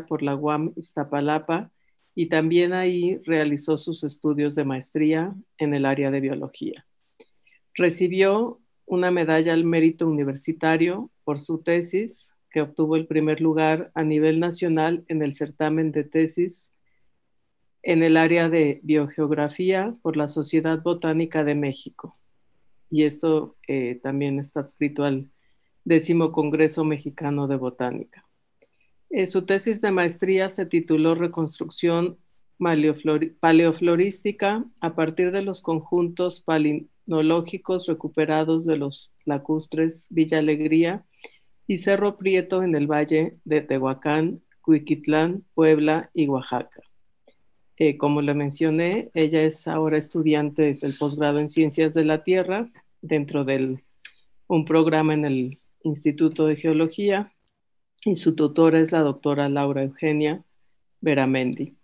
por la UAM Iztapalapa y también ahí realizó sus estudios de maestría en el área de biología. Recibió una medalla al mérito universitario por su tesis, que obtuvo el primer lugar a nivel nacional en el certamen de tesis en el área de biogeografía por la Sociedad Botánica de México. Y esto eh, también está adscrito al décimo Congreso Mexicano de Botánica. Eh, su tesis de maestría se tituló Reconstrucción paleoflorística a partir de los conjuntos palinológicos recuperados de los lacustres Villa Alegría y Cerro Prieto en el Valle de Tehuacán, Cuiquitlán, Puebla y Oaxaca. Eh, como le mencioné, ella es ahora estudiante del posgrado en Ciencias de la Tierra dentro de un programa en el Instituto de Geología y su tutora es la doctora Laura Eugenia Veramendi.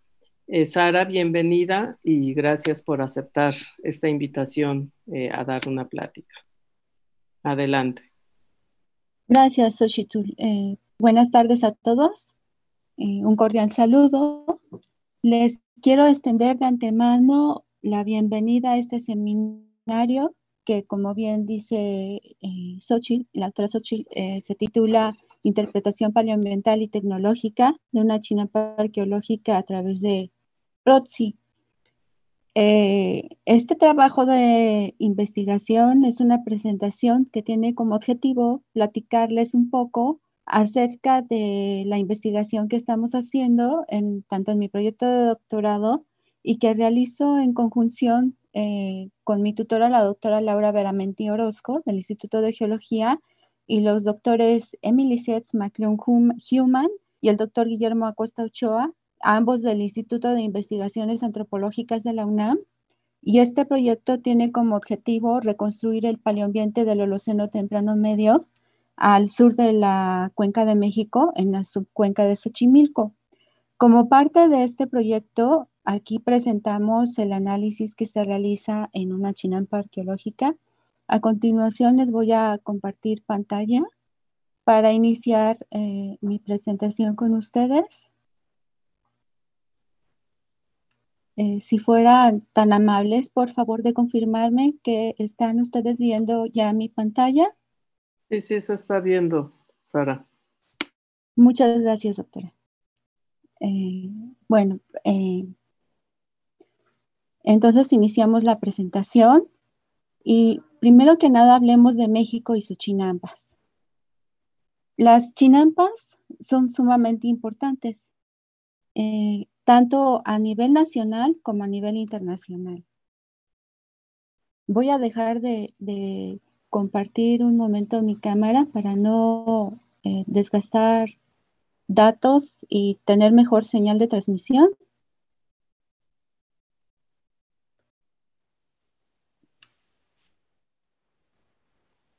Eh, Sara, bienvenida y gracias por aceptar esta invitación eh, a dar una plática. Adelante. Gracias, Xochitl. Eh, buenas tardes a todos. un cordial saludo. Les quiero extender de antemano la bienvenida a este seminario que, como bien dice Xochitl, la doctora Xochitl, se titula interpretación paleoambiental y tecnológica de una China arqueológica a través de PROTSI. Eh, este trabajo de investigación es una presentación que tiene como objetivo platicarles un poco acerca de la investigación que estamos haciendo en, tanto en mi proyecto de doctorado y que realizo en conjunción eh, con mi tutora, la doctora Laura Veramenti Orozco, del Instituto de Geología, y los doctores Emily Setz Human y el doctor Guillermo Acosta Ochoa, ambos del Instituto de Investigaciones Antropológicas de la UNAM. Y este proyecto tiene como objetivo reconstruir el paleoambiente del Holoceno temprano medio al sur de la cuenca de México, en la subcuenca de Xochimilco. Como parte de este proyecto, aquí presentamos el análisis que se realiza en una chinampa arqueológica a continuación les voy a compartir pantalla para iniciar eh, mi presentación con ustedes. Eh, si fueran tan amables, por favor, de confirmarme que están ustedes viendo ya mi pantalla. Sí, sí, se está viendo, Sara. Muchas gracias, doctora. Eh, bueno, entonces iniciamos la presentación y primero que nada hablemos de México y sus chinampas. Las chinampas son sumamente importantes, eh, tanto a nivel nacional como a nivel internacional. Voy a dejar de, compartir un momento mi cámara para no eh, desgastar datos y tener mejor señal de transmisión.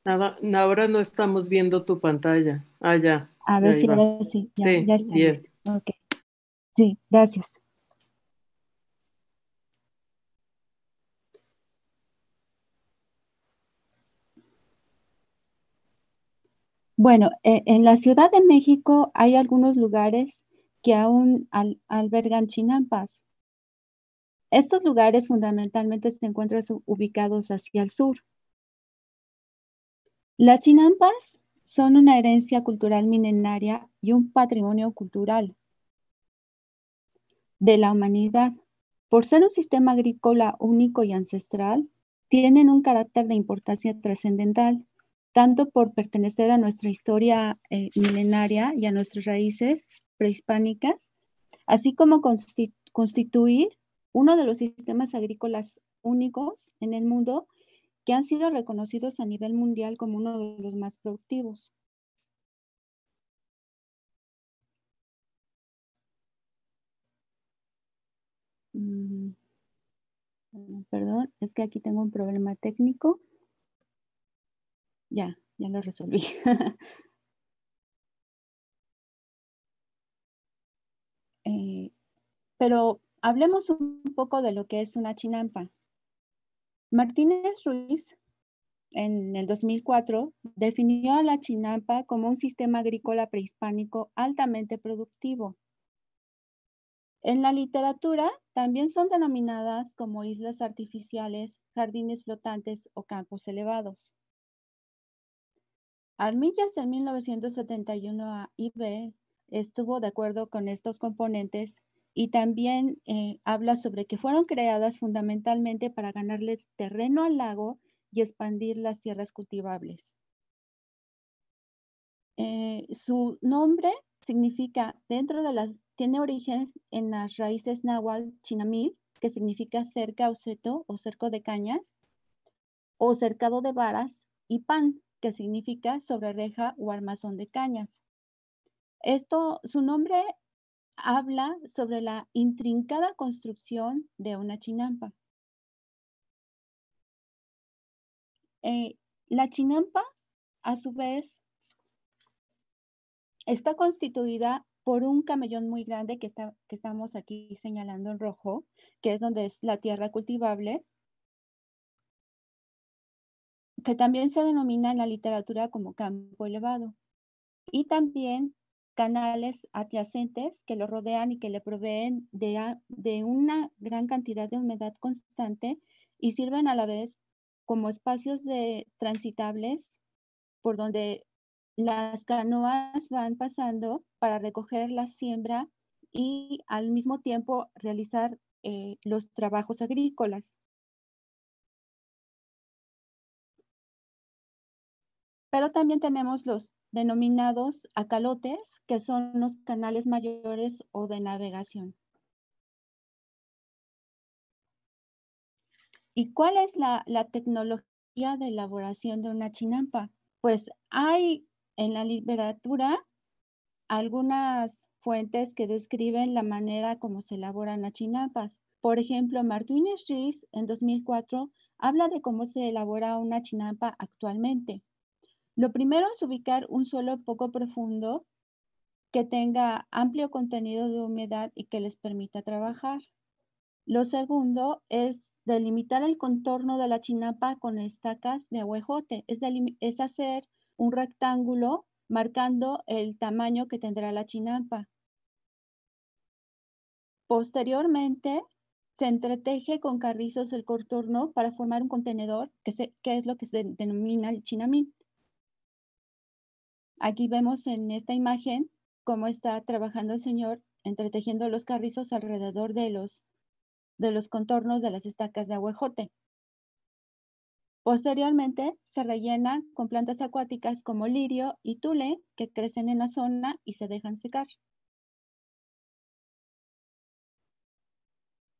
Nada, ahora no estamos viendo tu pantalla. Ah, ya. A ver si sí. Ya, ya está. Sí, gracias. Bueno, e, en la Ciudad de México hay algunos lugares que aún albergan chinampas. Estos lugares fundamentalmente se encuentran ubicados hacia el sur, las chinampas son una herencia cultural milenaria y un patrimonio cultural de la humanidad. Por ser un sistema agrícola único y ancestral, tienen un carácter de importancia trascendental, tanto por pertenecer a nuestra historia eh, milenaria y a nuestras raíces prehispánicas, así como constituir uno de los sistemas agrícolas únicos en el mundo que han sido reconocidos a nivel mundial como uno de los más productivos. Mm. perdón, es que aquí tengo un problema técnico. Ya, ya lo resolví. Eh, pero hablemos un poco de lo que es una chinampa. Martínez Ruiz, en el 2004, definió a la chinampa como un sistema agrícola prehispánico altamente productivo. En la literatura también son denominadas como islas artificiales, jardines flotantes o campos elevados. Armillas en 1971 a IB estuvo de acuerdo con estos componentes y también eh, habla sobre que fueron creadas fundamentalmente para ganarles terreno al lago y expandir las tierras cultivables. Eh, su nombre significa, dentro de las, tiene orígenes en las raíces náhuatl chinamil, que significa cerca o seto o cerco de cañas, o cercado de varas, y pan, que significa sobre reja o armazón de cañas. Esto, su nombre habla sobre la intrincada construcción de una chinampa. Eh, la chinampa, a su vez, está constituida por un camellón muy grande que, que estamos aquí señalando en rojo, que es donde es la tierra cultivable, que también se denomina en la literatura como campo elevado. Y también canales adyacentes que lo rodean y que le proveen de, una gran cantidad de humedad constante y sirven a la vez como espacios de transitables por donde las canoas van pasando para recoger la siembra y al mismo tiempo realizar eh, los trabajos agrícolas. Pero también tenemos los denominados acalotes, que son los canales mayores o de navegación. ¿Y cuál es la, tecnología de elaboración de una chinampa? Pues hay en la literatura algunas fuentes que describen la manera como se elaboran las chinampas. Por ejemplo, Martínez Riz en 2004 habla de cómo se elabora una chinampa actualmente. Lo primero es ubicar un suelo poco profundo que tenga amplio contenido de humedad y que les permita trabajar. Lo segundo es delimitar el contorno de la chinapa con estacas de huejote. es, hacer un rectángulo marcando el tamaño que tendrá la chinapa. Posteriormente, se entreteje con carrizos el contorno para formar un contenedor, que, es lo que se denomina el chinamín. Aquí vemos en esta imagen cómo está trabajando el Señor entretejiendo los carrizos alrededor de los, de los contornos de las estacas de aguajote. Posteriormente se rellena con plantas acuáticas como lirio y tule que crecen en la zona y se dejan secar.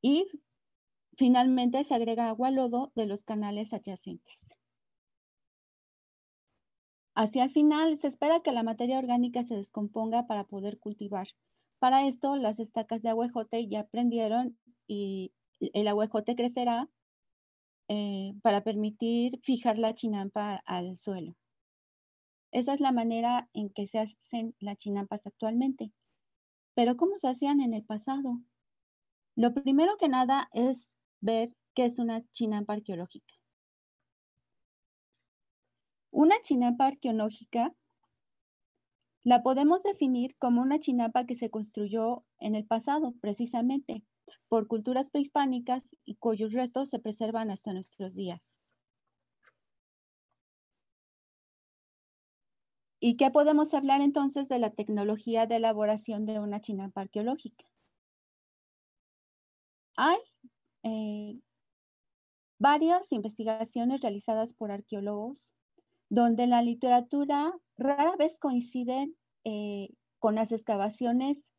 Y finalmente se agrega agua lodo de los canales adyacentes. Hacia el final, se espera que la materia orgánica se descomponga para poder cultivar. Para esto, las estacas de aguejote ya prendieron y e-, el ahuejote crecerá eh, para permitir fijar la chinampa al suelo. Esa es la manera en que se hacen las chinampas actualmente. Pero ¿cómo se hacían en el pasado? Lo primero que nada es ver qué es una chinampa arqueológica. Una chinapa arqueológica la podemos definir como una chinapa que se construyó en el pasado, precisamente, por culturas prehispánicas y cuyos restos se preservan hasta nuestros días. ¿Y qué podemos hablar entonces de la tecnología de elaboración de una chinapa arqueológica? Hay eh, varias investigaciones realizadas por arqueólogos donde la literatura rara vez coinciden eh, con las excavaciones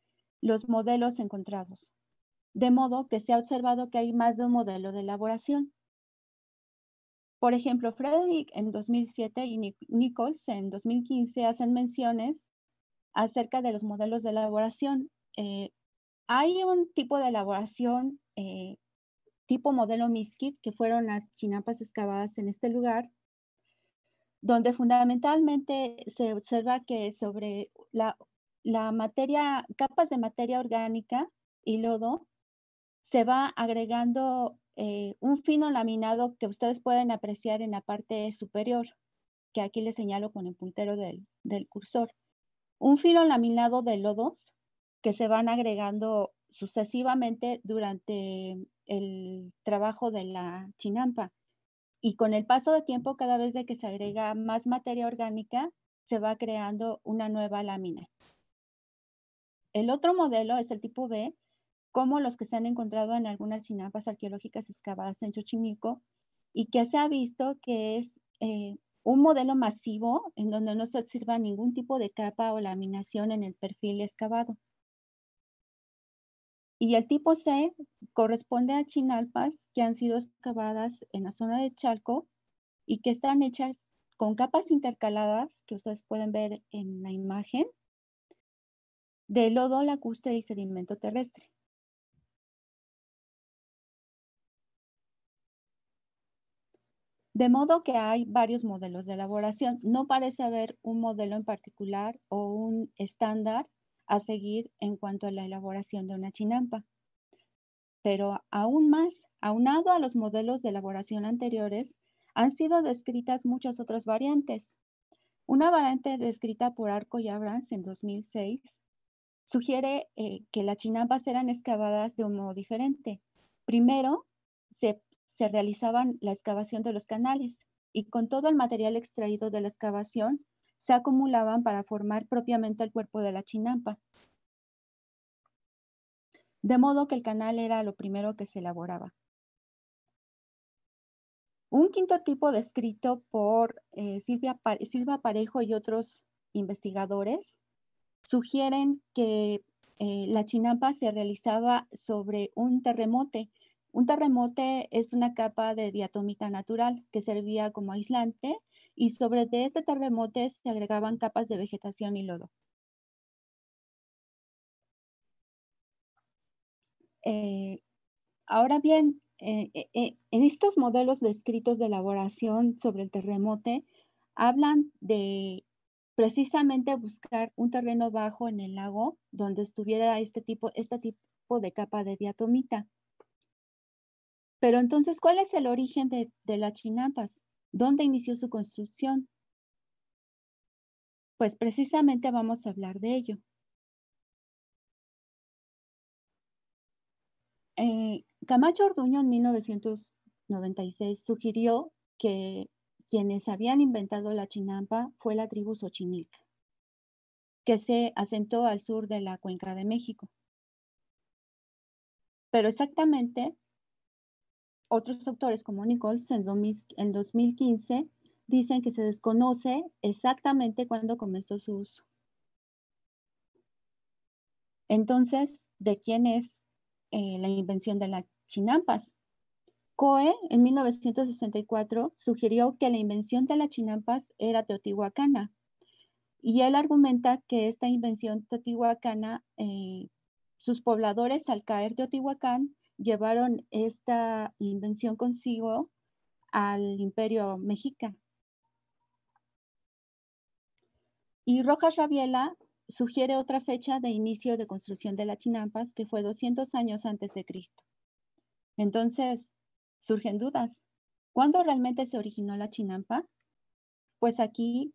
los modelos encontrados, de modo que se ha observado que hay más de un modelo de elaboración. Por ejemplo, Frederick en 2007 y Nichols en 2015 hacen menciones acerca de los modelos de elaboración. Eh, hay un tipo de elaboración eh, tipo modelo Miskit, que fueron las chinapas excavadas en este lugar, donde fundamentalmente se observa que sobre la, materia, capas de materia orgánica y lodo, se va agregando eh, un fino laminado que ustedes pueden apreciar en la parte superior, que aquí les señalo con el puntero del, del cursor. Un fino laminado de lodos que se van agregando sucesivamente durante el trabajo de la chinampa. Y con el paso de tiempo, cada vez que se agrega más materia orgánica, se va creando una nueva lámina. El otro modelo es el tipo B, como los que se han encontrado en algunas chinampas arqueológicas excavadas en Xochimilco, y que se ha visto que es eh, un modelo masivo en donde no se observa ningún tipo de capa o laminación en el perfil excavado. Y el tipo C corresponde a chinalpas que han sido excavadas en la zona de Chalco y que están hechas con capas intercaladas que ustedes pueden ver en la imagen de lodo lacustre y sedimento terrestre. De modo que hay varios modelos de elaboración. No parece haber un modelo en particular o un estándar a seguir en cuanto a la elaboración de una chinampa. Pero aún más, aunado a los modelos de elaboración anteriores, han sido descritas muchas otras variantes. Una variante descrita por Arco y Abrams en 2006 sugiere eh, que las chinampas eran excavadas de un modo diferente. Primero, se, se realizaban la excavación de los canales y con todo el material extraído de la excavación se acumulaban para formar propiamente el cuerpo de la chinampa. De modo que el canal era lo primero que se elaboraba. Un quinto tipo descrito por eh, Silvia, Silva Parejo y otros investigadores sugieren que eh, la chinampa se realizaba sobre un terremote. Un terremote es una capa de diatómica natural que servía como aislante y sobre de este terremoto se agregaban capas de vegetación y lodo. Eh, ahora bien, eh, eh, en estos modelos descritos de elaboración sobre el terremote, hablan de precisamente buscar un terreno bajo en el lago donde estuviera este tipo, este tipo de capa de diatomita. Pero entonces, ¿cuál es el origen de, de las chinampas? ¿Dónde inició su construcción? Pues precisamente vamos a hablar de ello. Eh, Camacho Orduño en 1996 sugirió que quienes habían inventado la chinampa fue la tribu Xochimilca, que se asentó al sur de la Cuenca de México. Pero exactamente otros autores como Nichols, en 2015 dicen que se desconoce exactamente cuándo comenzó su uso. Entonces, ¿de quién es eh, la invención de las chinampas? Coe en 1964 sugirió que la invención de las chinampas era teotihuacana y él argumenta que esta invención teotihuacana, eh, sus pobladores al caer de Teotihuacán llevaron esta invención consigo al imperio mexica. Y Rojas Rabiela sugiere otra fecha de inicio de construcción de la chinampas, que fue 200 años antes de Cristo. Entonces, surgen dudas. ¿Cuándo realmente se originó la chinampa? Pues aquí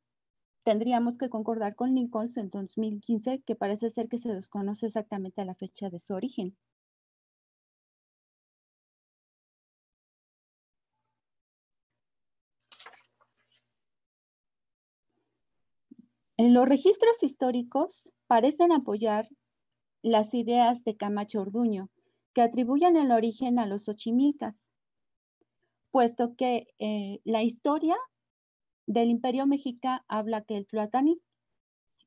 tendríamos que concordar con Lincoln en 2015, que parece ser que se desconoce exactamente la fecha de su origen. los registros históricos parecen apoyar las ideas de Camacho Orduño, que atribuyen el origen a los ochimilcas, puesto que eh, la historia del Imperio Mexica habla que el Tlatani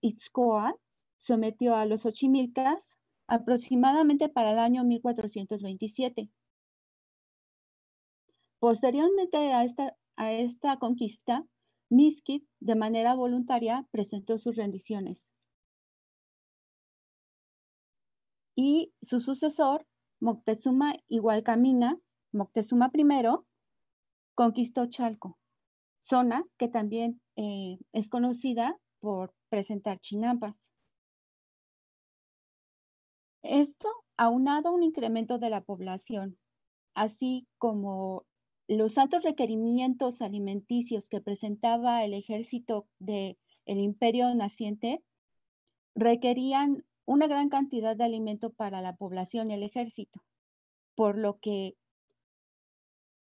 Itzcoa sometió a los ochimilcas aproximadamente para el año 1427. Posteriormente a esta conquista, Miskit, de manera voluntaria, presentó sus rendiciones. Y su sucesor, Moctezuma Igualcamina, Moctezuma I, conquistó Chalco, zona que también eh, es conocida por presentar chinampas. Esto aunado a un incremento de la población, así como los altos requerimientos alimenticios que presentaba el ejército del el imperio naciente requerían una gran cantidad de alimento para la población y el ejército, por lo que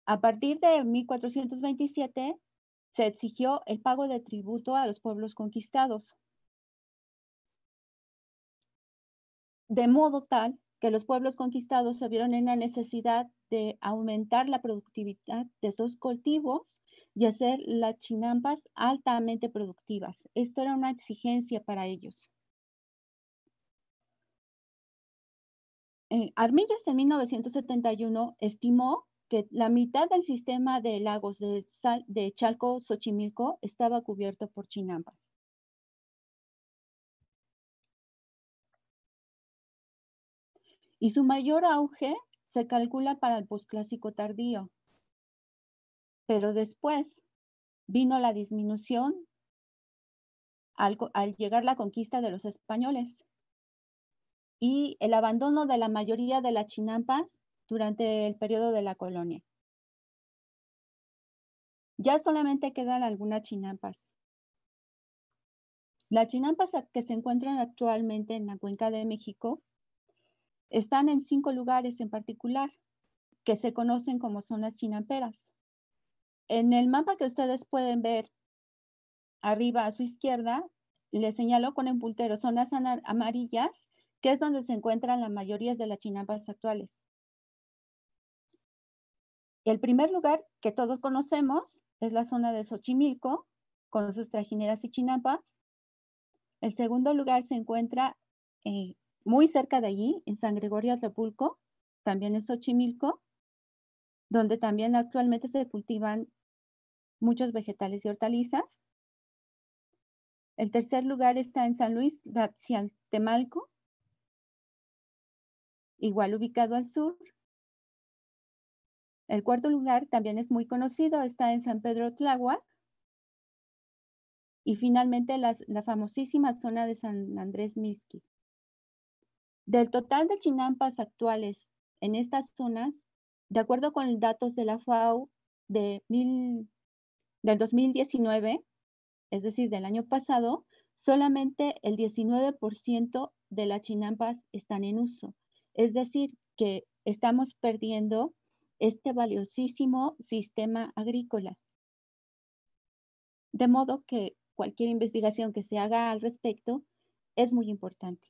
a partir de 1427 se exigió el pago de tributo a los pueblos conquistados, de modo tal que los pueblos conquistados se vieron en la necesidad de aumentar la productividad de esos cultivos y hacer las chinampas altamente productivas. Esto era una exigencia para ellos. Eh, Armillas en 1971 estimó que la mitad del sistema de lagos de, de Chalco-Xochimilco estaba cubierto por chinampas. y su mayor auge se calcula para el posclásico tardío. Pero después vino la disminución al, llegar la conquista de los españoles y el abandono de la mayoría de las chinampas durante el periodo de la colonia. Ya solamente quedan algunas chinampas. Las chinampas que se encuentran actualmente en la cuenca de México están en cinco lugares en particular que se conocen como zonas chinamperas. En el mapa que ustedes pueden ver arriba a su izquierda, le señalo con el puntero zonas amarillas, que es donde se encuentran las mayorías de las chinampas actuales. El primer lugar que todos conocemos es la zona de Xochimilco, con sus trajineras y chinampas. El segundo lugar se encuentra eh, muy cerca de allí, en San Gregorio Atlapulco, también en Xochimilco, donde también actualmente se cultivan muchos vegetales y hortalizas. El tercer lugar está en San Luis, Temalco, igual ubicado al sur. El cuarto lugar también es muy conocido, está en San Pedro Tláhuac. Y finalmente la famosísima zona de San Andrés Misqui. Del total de chinampas actuales en estas zonas, de acuerdo con datos de la FAO de del 2019, es decir, del año pasado, solamente el 19% de las chinampas están en uso. Es decir, que estamos perdiendo este valiosísimo sistema agrícola. De modo que cualquier investigación que se haga al respecto es muy importante.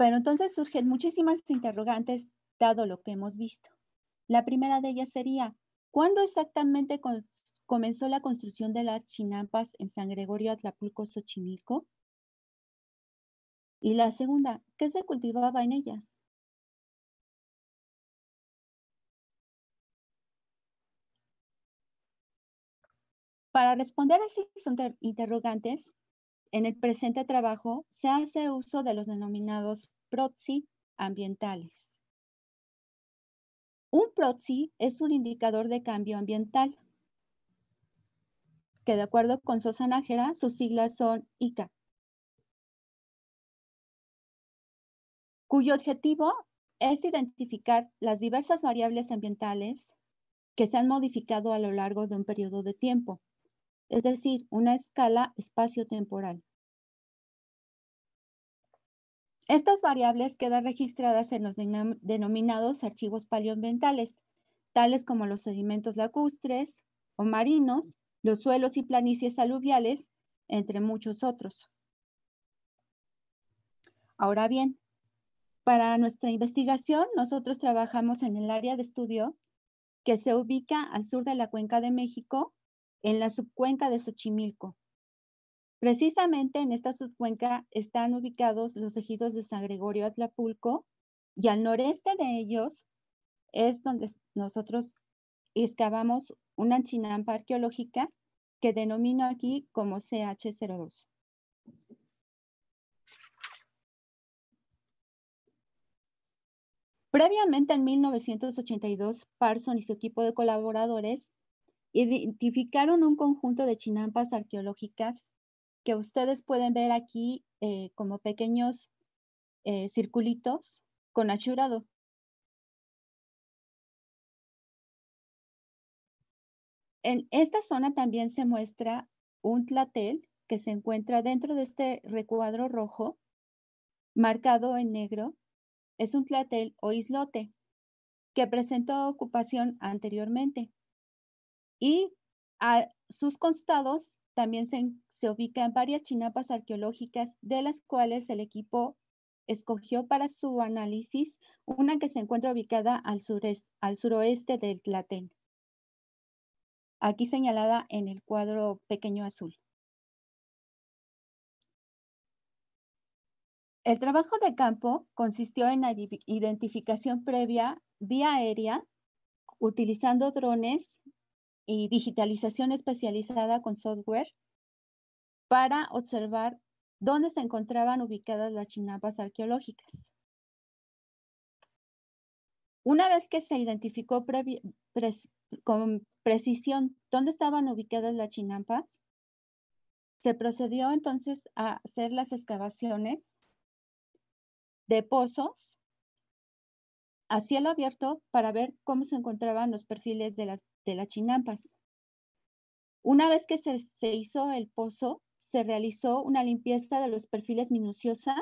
Pero entonces surgen muchísimas interrogantes dado lo que hemos visto. La primera de ellas sería, ¿cuándo exactamente comenzó la construcción de las chinampas en San Gregorio Atlapulco, Xochimilco? Y la segunda, ¿qué se cultivaba en ellas? Para responder a esas interrogantes, en el presente trabajo se hace uso de los denominados proxy ambientales. Un proxy es un indicador de cambio ambiental, que de acuerdo con Sosa Nájera, sus siglas son ICA, cuyo objetivo es identificar las diversas variables ambientales que se han modificado a lo largo de un periodo de tiempo es decir, una escala espacio-temporal. Estas variables quedan registradas en los denominados archivos paleoambientales, tales como los sedimentos lacustres o marinos, los suelos y planicies aluviales, entre muchos otros. Ahora bien, para nuestra investigación, nosotros trabajamos en el área de estudio que se ubica al sur de la Cuenca de México en la subcuenca de Xochimilco. Precisamente en esta subcuenca están ubicados los ejidos de San Gregorio Atlapulco y al noreste de ellos es donde nosotros excavamos una chinampa arqueológica que denomino aquí como CH02. Previamente en 1982, Parson y su equipo de colaboradores identificaron un conjunto de chinampas arqueológicas que ustedes pueden ver aquí eh, como pequeños eh, circulitos con achurado. En esta zona también se muestra un tlatel que se encuentra dentro de este recuadro rojo marcado en negro. Es un tlatel o islote que presentó ocupación anteriormente. Y a sus costados también se, ubican varias chinapas arqueológicas, de las cuales el equipo escogió para su análisis una que se encuentra ubicada al, al suroeste del Tlatén, aquí señalada en el cuadro pequeño azul. El trabajo de campo consistió en la identificación previa vía aérea, utilizando drones digitalización especializada con software para observar dónde se encontraban ubicadas las chinampas arqueológicas. Una vez que se identificó con precisión dónde estaban ubicadas las chinampas, se procedió entonces a hacer las excavaciones de pozos a cielo abierto para ver cómo se encontraban los perfiles de las de las chinampas. Una vez que se, se hizo el pozo, se realizó una limpieza de los perfiles minuciosa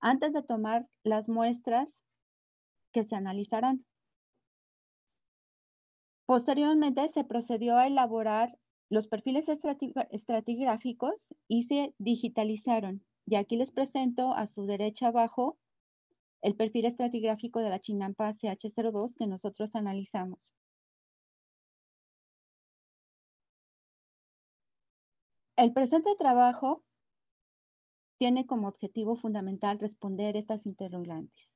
antes de tomar las muestras que se analizarán. Posteriormente se procedió a elaborar los perfiles estratigráficos y se digitalizaron. Y aquí les presento a su derecha abajo el perfil estratigráfico de la chinampa CH02 que nosotros analizamos. El presente trabajo tiene como objetivo fundamental responder estas interrogantes.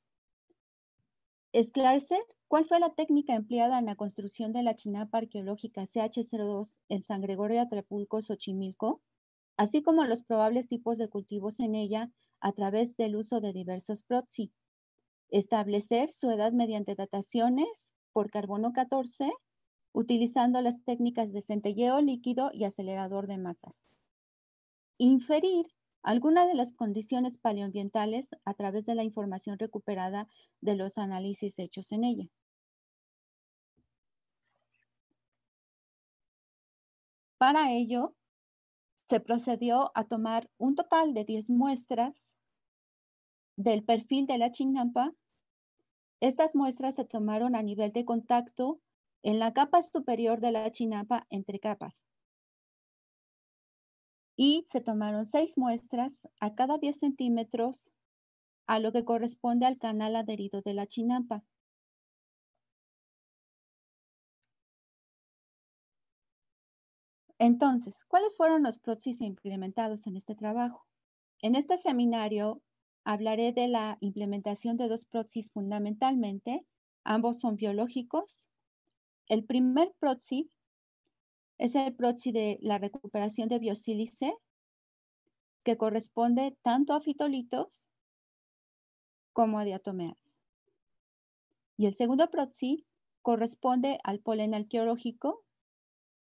Esclarecer cuál fue la técnica empleada en la construcción de la chinapa arqueológica CH02 en San Gregorio Atrapulco, Xochimilco, así como los probables tipos de cultivos en ella a través del uso de diversos proxy. Establecer su edad mediante dataciones por carbono 14 utilizando las técnicas de centelleo líquido y acelerador de masas. Inferir algunas de las condiciones paleoambientales a través de la información recuperada de los análisis hechos en ella. Para ello, se procedió a tomar un total de 10 muestras del perfil de la chinampa. Estas muestras se tomaron a nivel de contacto en la capa superior de la chinapa entre capas. Y se tomaron seis muestras a cada 10 centímetros a lo que corresponde al canal adherido de la chinampa. Entonces, ¿cuáles fueron los proxies implementados en este trabajo? En este seminario hablaré de la implementación de dos proxies fundamentalmente, ambos son biológicos, el primer proxy es el proxy de la recuperación de biosílice, que corresponde tanto a fitolitos como a diatomeas. Y el segundo proxy corresponde al polen arqueológico,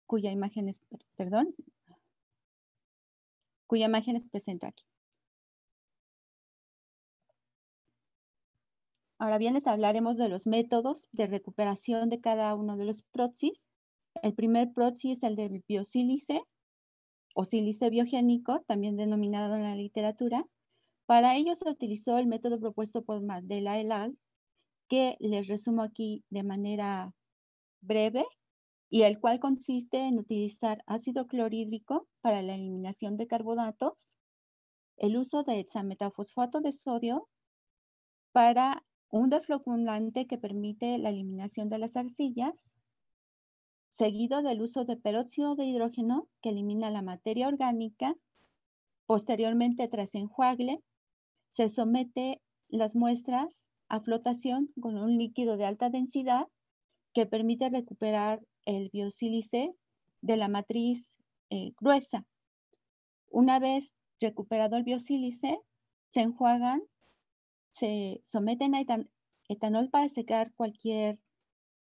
cuya imagen es, perdón, cuya imagen es presente aquí. Ahora bien, les hablaremos de los métodos de recuperación de cada uno de los proxies. El primer proxy es el de biosílice o sílice biogénico, también denominado en la literatura. Para ello se utilizó el método propuesto por Mandela Elal, que les resumo aquí de manera breve, y el cual consiste en utilizar ácido clorhídrico para la eliminación de carbonatos, el uso de hexametafosfato de sodio para un defloculante que permite la eliminación de las arcillas, seguido del uso de peróxido de hidrógeno que elimina la materia orgánica. Posteriormente, tras enjuague, se somete las muestras a flotación con un líquido de alta densidad que permite recuperar el biosílice de la matriz eh, gruesa. Una vez recuperado el biosílice, se enjuagan se someten a etanol para secar cualquier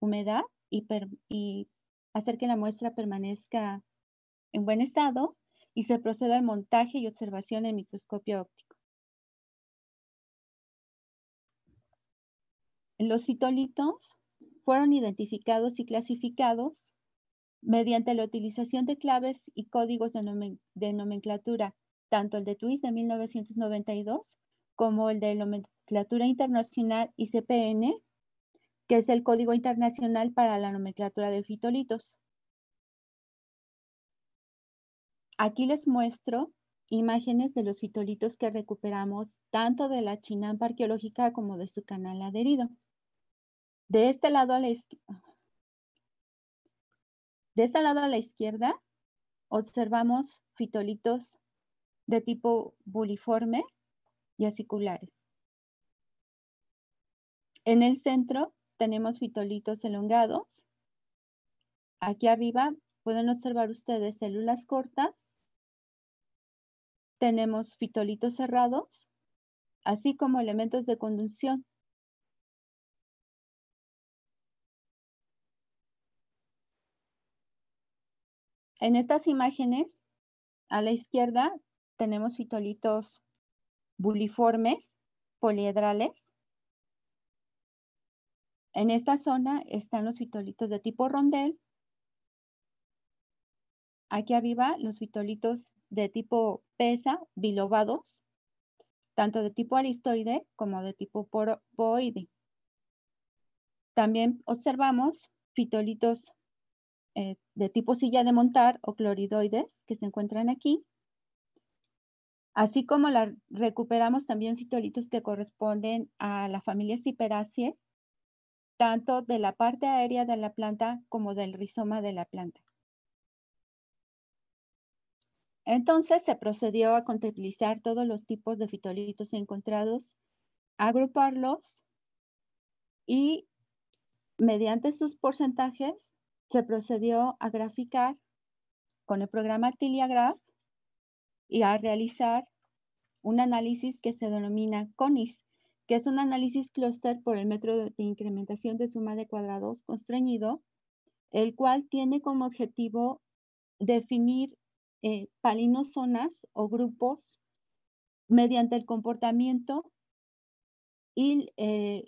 humedad y, hacer que la muestra permanezca en buen estado y se procede al montaje y observación en microscopio óptico. Los fitolitos fueron identificados y clasificados mediante la utilización de claves y códigos de, nomenclatura, tanto el de TWIS de 1992 como el de nomenclatura internacional ICPN, que es el Código Internacional para la Nomenclatura de Fitolitos. Aquí les muestro imágenes de los fitolitos que recuperamos tanto de la chinampa arqueológica como de su canal adherido. De este lado a la, de este lado a la izquierda observamos fitolitos de tipo buliforme y aciculares. En el centro tenemos fitolitos elongados. Aquí arriba pueden observar ustedes células cortas. Tenemos fitolitos cerrados, así como elementos de conducción. En estas imágenes, a la izquierda, tenemos fitolitos buliformes, poliedrales. En esta zona están los fitolitos de tipo rondel. Aquí arriba los fitolitos de tipo pesa, bilobados, tanto de tipo aristoide como de tipo poroide. También observamos fitolitos eh, de tipo silla de montar o cloridoides que se encuentran aquí así como la, recuperamos también fitolitos que corresponden a la familia Ciperaceae, tanto de la parte aérea de la planta como del rizoma de la planta. Entonces se procedió a contabilizar todos los tipos de fitolitos encontrados, agruparlos y mediante sus porcentajes se procedió a graficar con el programa Tiliagraph y a realizar un análisis que se denomina CONIS, que es un análisis clúster por el método de incrementación de suma de cuadrados constreñido, el cual tiene como objetivo definir eh, palinozonas o grupos mediante el comportamiento y eh,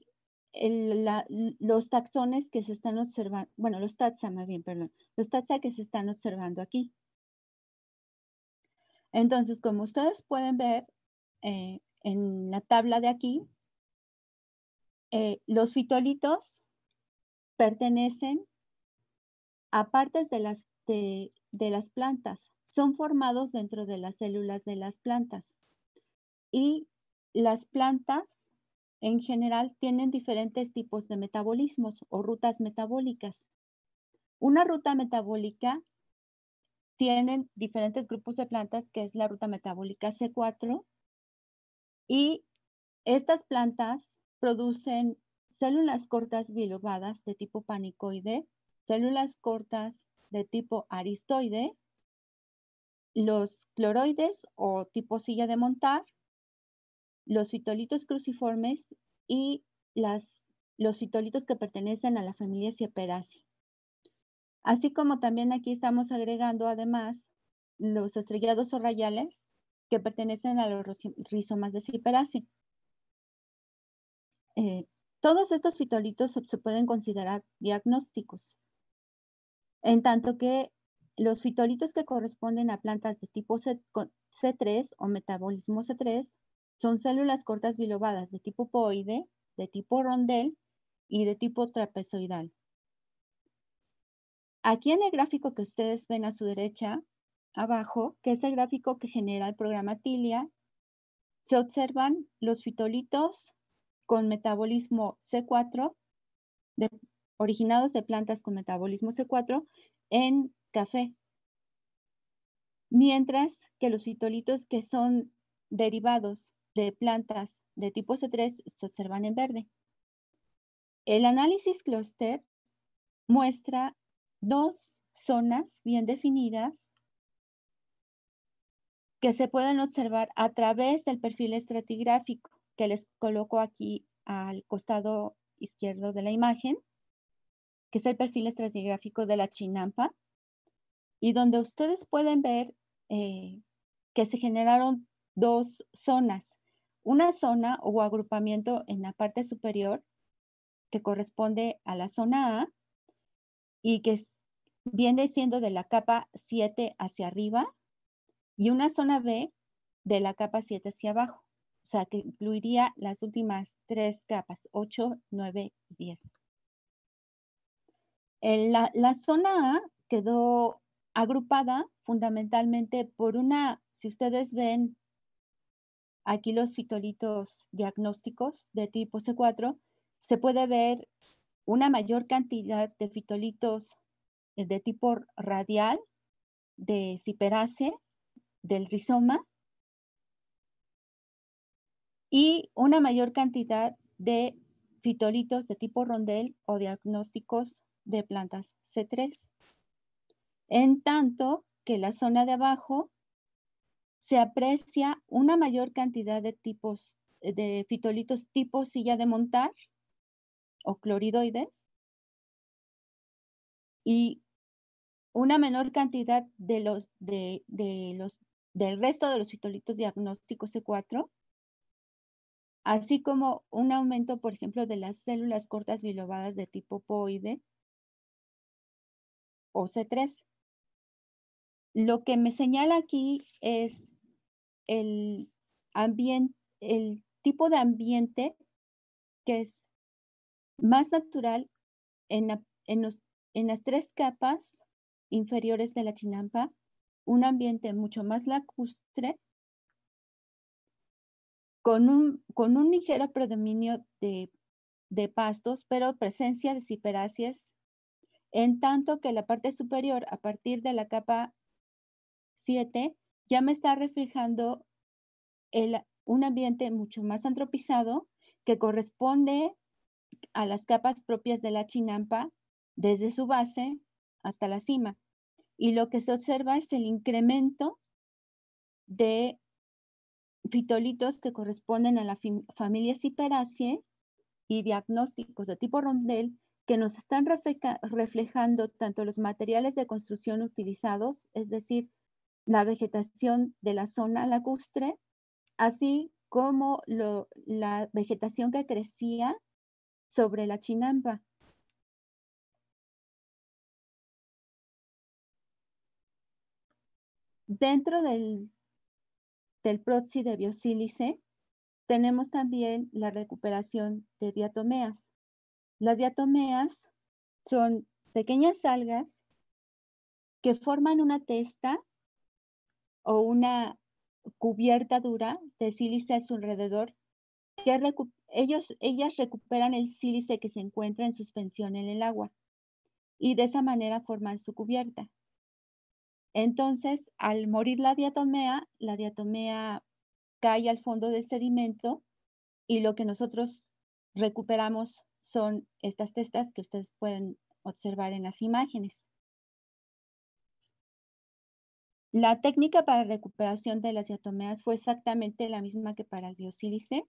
los taxones que se están observando, bueno, los taxa más bien, perdón, los taxa que se están observando aquí. Entonces, como ustedes pueden ver eh, en la tabla de aquí, eh, los fitolitos pertenecen a partes de las, de las plantas. Son formados dentro de las células de las plantas. Y las plantas en general tienen diferentes tipos de metabolismos o rutas metabólicas. Una ruta metabólica tienen diferentes grupos de plantas, que es la ruta metabólica C4, y estas plantas producen células cortas bilobadas de tipo panicoide, células cortas de tipo aristoide, los cloroides o tipo silla de montar, los fitolitos cruciformes y los fitolitos que pertenecen a la familia ciperaceae Así como también aquí estamos agregando además los estrellados o rayales que pertenecen a los rizomas de Ciperaceae. Eh, todos estos fitolitos se pueden considerar diagnósticos, en tanto que los fitolitos que corresponden a plantas de tipo C, 3 o metabolismo C3 son células cortas bilobadas de tipo poide, de tipo rondel y de tipo trapezoidal. Aquí en el gráfico que ustedes ven a su derecha, abajo, que es el gráfico que genera el programa TILIA, se observan los fitolitos con metabolismo C4, originados de plantas con metabolismo C4, en café. Mientras que los fitolitos que son derivados de plantas de tipo C3 se observan en verde. El análisis cluster muestra dos zonas bien definidas que se pueden observar a través del perfil estratigráfico que les coloco aquí al costado izquierdo de la imagen, que es el perfil estratigráfico de la Chinampa, y donde ustedes pueden ver eh, que se generaron dos zonas. Una zona o agrupamiento en la parte superior que corresponde a la zona A y que viene siendo de la capa 7 hacia arriba y una zona B de la capa 7 hacia abajo. O sea, que incluiría las últimas tres capas, 8, 9 y 10. La, zona A quedó agrupada fundamentalmente por una, si ustedes ven aquí los fitolitos diagnósticos de tipo C4, se puede ver una mayor cantidad de fitolitos eh, de tipo radial de ciperase, del rizoma y una mayor cantidad de fitolitos de tipo rondel o diagnósticos de plantas C3. En tanto que la zona de abajo se aprecia una mayor cantidad de tipos eh, de fitolitos tipo silla de montar o cloridoides y una menor cantidad de los, de, los, del resto de los fitolitos diagnósticos e C4, así como un aumento, por ejemplo, de las células cortas bilobadas de tipo poide o C3. Lo que me señala aquí es el, el tipo de ambiente que es más natural en, en, en las tres capas inferiores de la chinampa, un ambiente mucho más lacustre, con un, con un ligero predominio de, de pastos, pero presencia de ciperáceas, en tanto que la parte superior, a partir de la capa 7, ya me está reflejando el, un ambiente mucho más antropizado que corresponde a las capas propias de la chinampa desde su base hasta la cima. Y lo que se observa es el incremento de fitolitos que corresponden a la familia Ciperaceae y diagnósticos de tipo rondel que nos están reflejando tanto los materiales de construcción utilizados, es decir, la vegetación de la zona lacustre, así como la vegetación que crecía sobre la chinampa. Dentro del, del proxy de biosílice, tenemos también la recuperación de diatomeas. Las diatomeas son pequeñas algas que forman una testa o una cubierta dura de sílice a su alrededor que, ellos, ellas recuperan el sílice que se encuentra en suspensión en el agua y de esa manera forman su cubierta. Entonces, al morir la diatomea, la diatomea cae al fondo del sedimento y lo que nosotros recuperamos son estas testas que ustedes pueden observar en las imágenes. La técnica para recuperación de las diatomeas fue exactamente la misma que para el biosílice,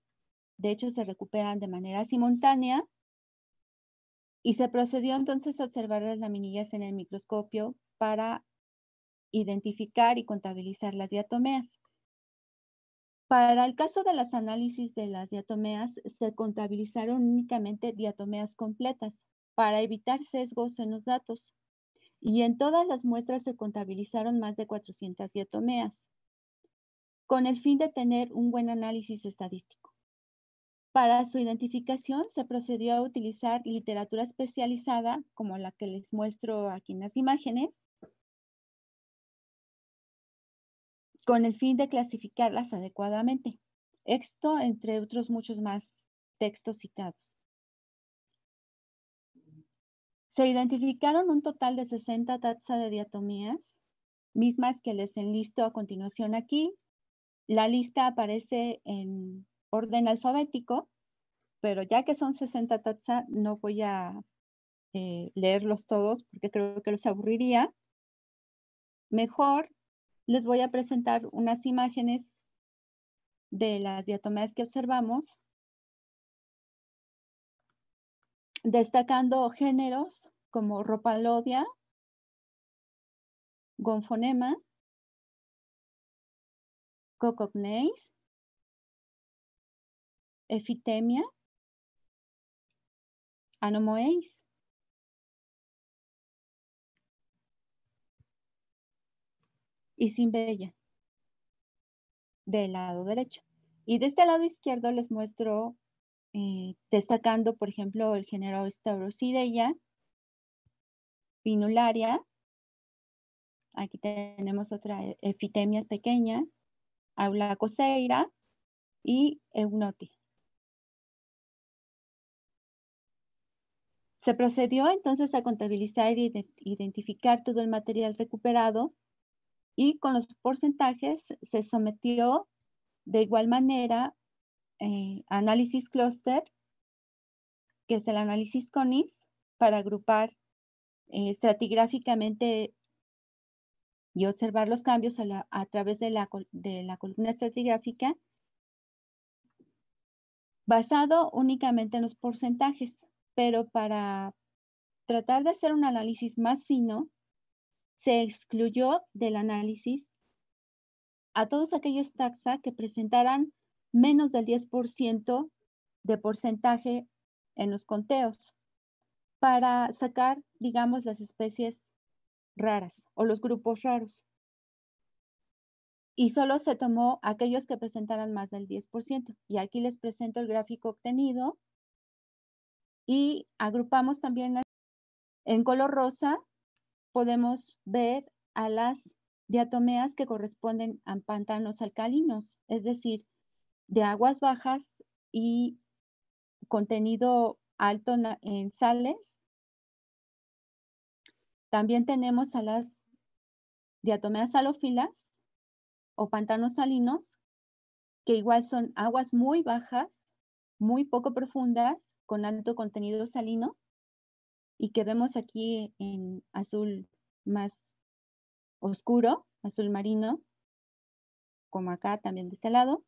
de hecho se recuperan de manera simultánea y se procedió entonces a observar las laminillas en el microscopio para identificar y contabilizar las diatomeas. Para el caso de los análisis de las diatomeas, se contabilizaron únicamente diatomeas completas para evitar sesgos en los datos. Y en todas las muestras se contabilizaron más de 400 diatomeas, con el fin de tener un buen análisis estadístico. Para su identificación se procedió a utilizar literatura especializada, como la que les muestro aquí en las imágenes, con el fin de clasificarlas adecuadamente. Esto, entre otros muchos más textos citados. Se identificaron un total de 60 tazas de diatomías, mismas que les enlisto a continuación aquí. La lista aparece en orden alfabético, pero ya que son 60 tazas, no voy a eh, leerlos todos porque creo que los aburriría. Mejor les voy a presentar unas imágenes de las diatomeas que observamos, destacando géneros como Ropalodia, Gonfonema, Cococneis efitemia, anomoeis. Y sin del lado derecho. Y de este lado izquierdo les muestro, eh, destacando, por ejemplo, el género Staurosideia, Pinularia. Aquí tenemos otra e-, efitemia pequeña, aula coseira y Eunoti. Se procedió entonces a contabilizar e identificar todo el material recuperado y con los porcentajes se sometió de igual manera el eh, análisis cluster que es el análisis CONIS, para agrupar eh, estratigráficamente y observar los cambios a, través de la, de la columna estratigráfica basado únicamente en los porcentajes pero para tratar de hacer un análisis más fino, se excluyó del análisis a todos aquellos taxa que presentaran menos del 10% de porcentaje en los conteos para sacar, digamos, las especies raras o los grupos raros. Y solo se tomó aquellos que presentaran más del 10%. Y aquí les presento el gráfico obtenido y agrupamos también en color rosa, podemos ver a las diatomeas que corresponden a pantanos alcalinos, es decir, de aguas bajas y contenido alto en sales. También tenemos a las diatomeas salófilas o pantanos salinos, que igual son aguas muy bajas, muy poco profundas con alto contenido salino y que vemos aquí en azul más oscuro, azul marino, como acá también de este lado.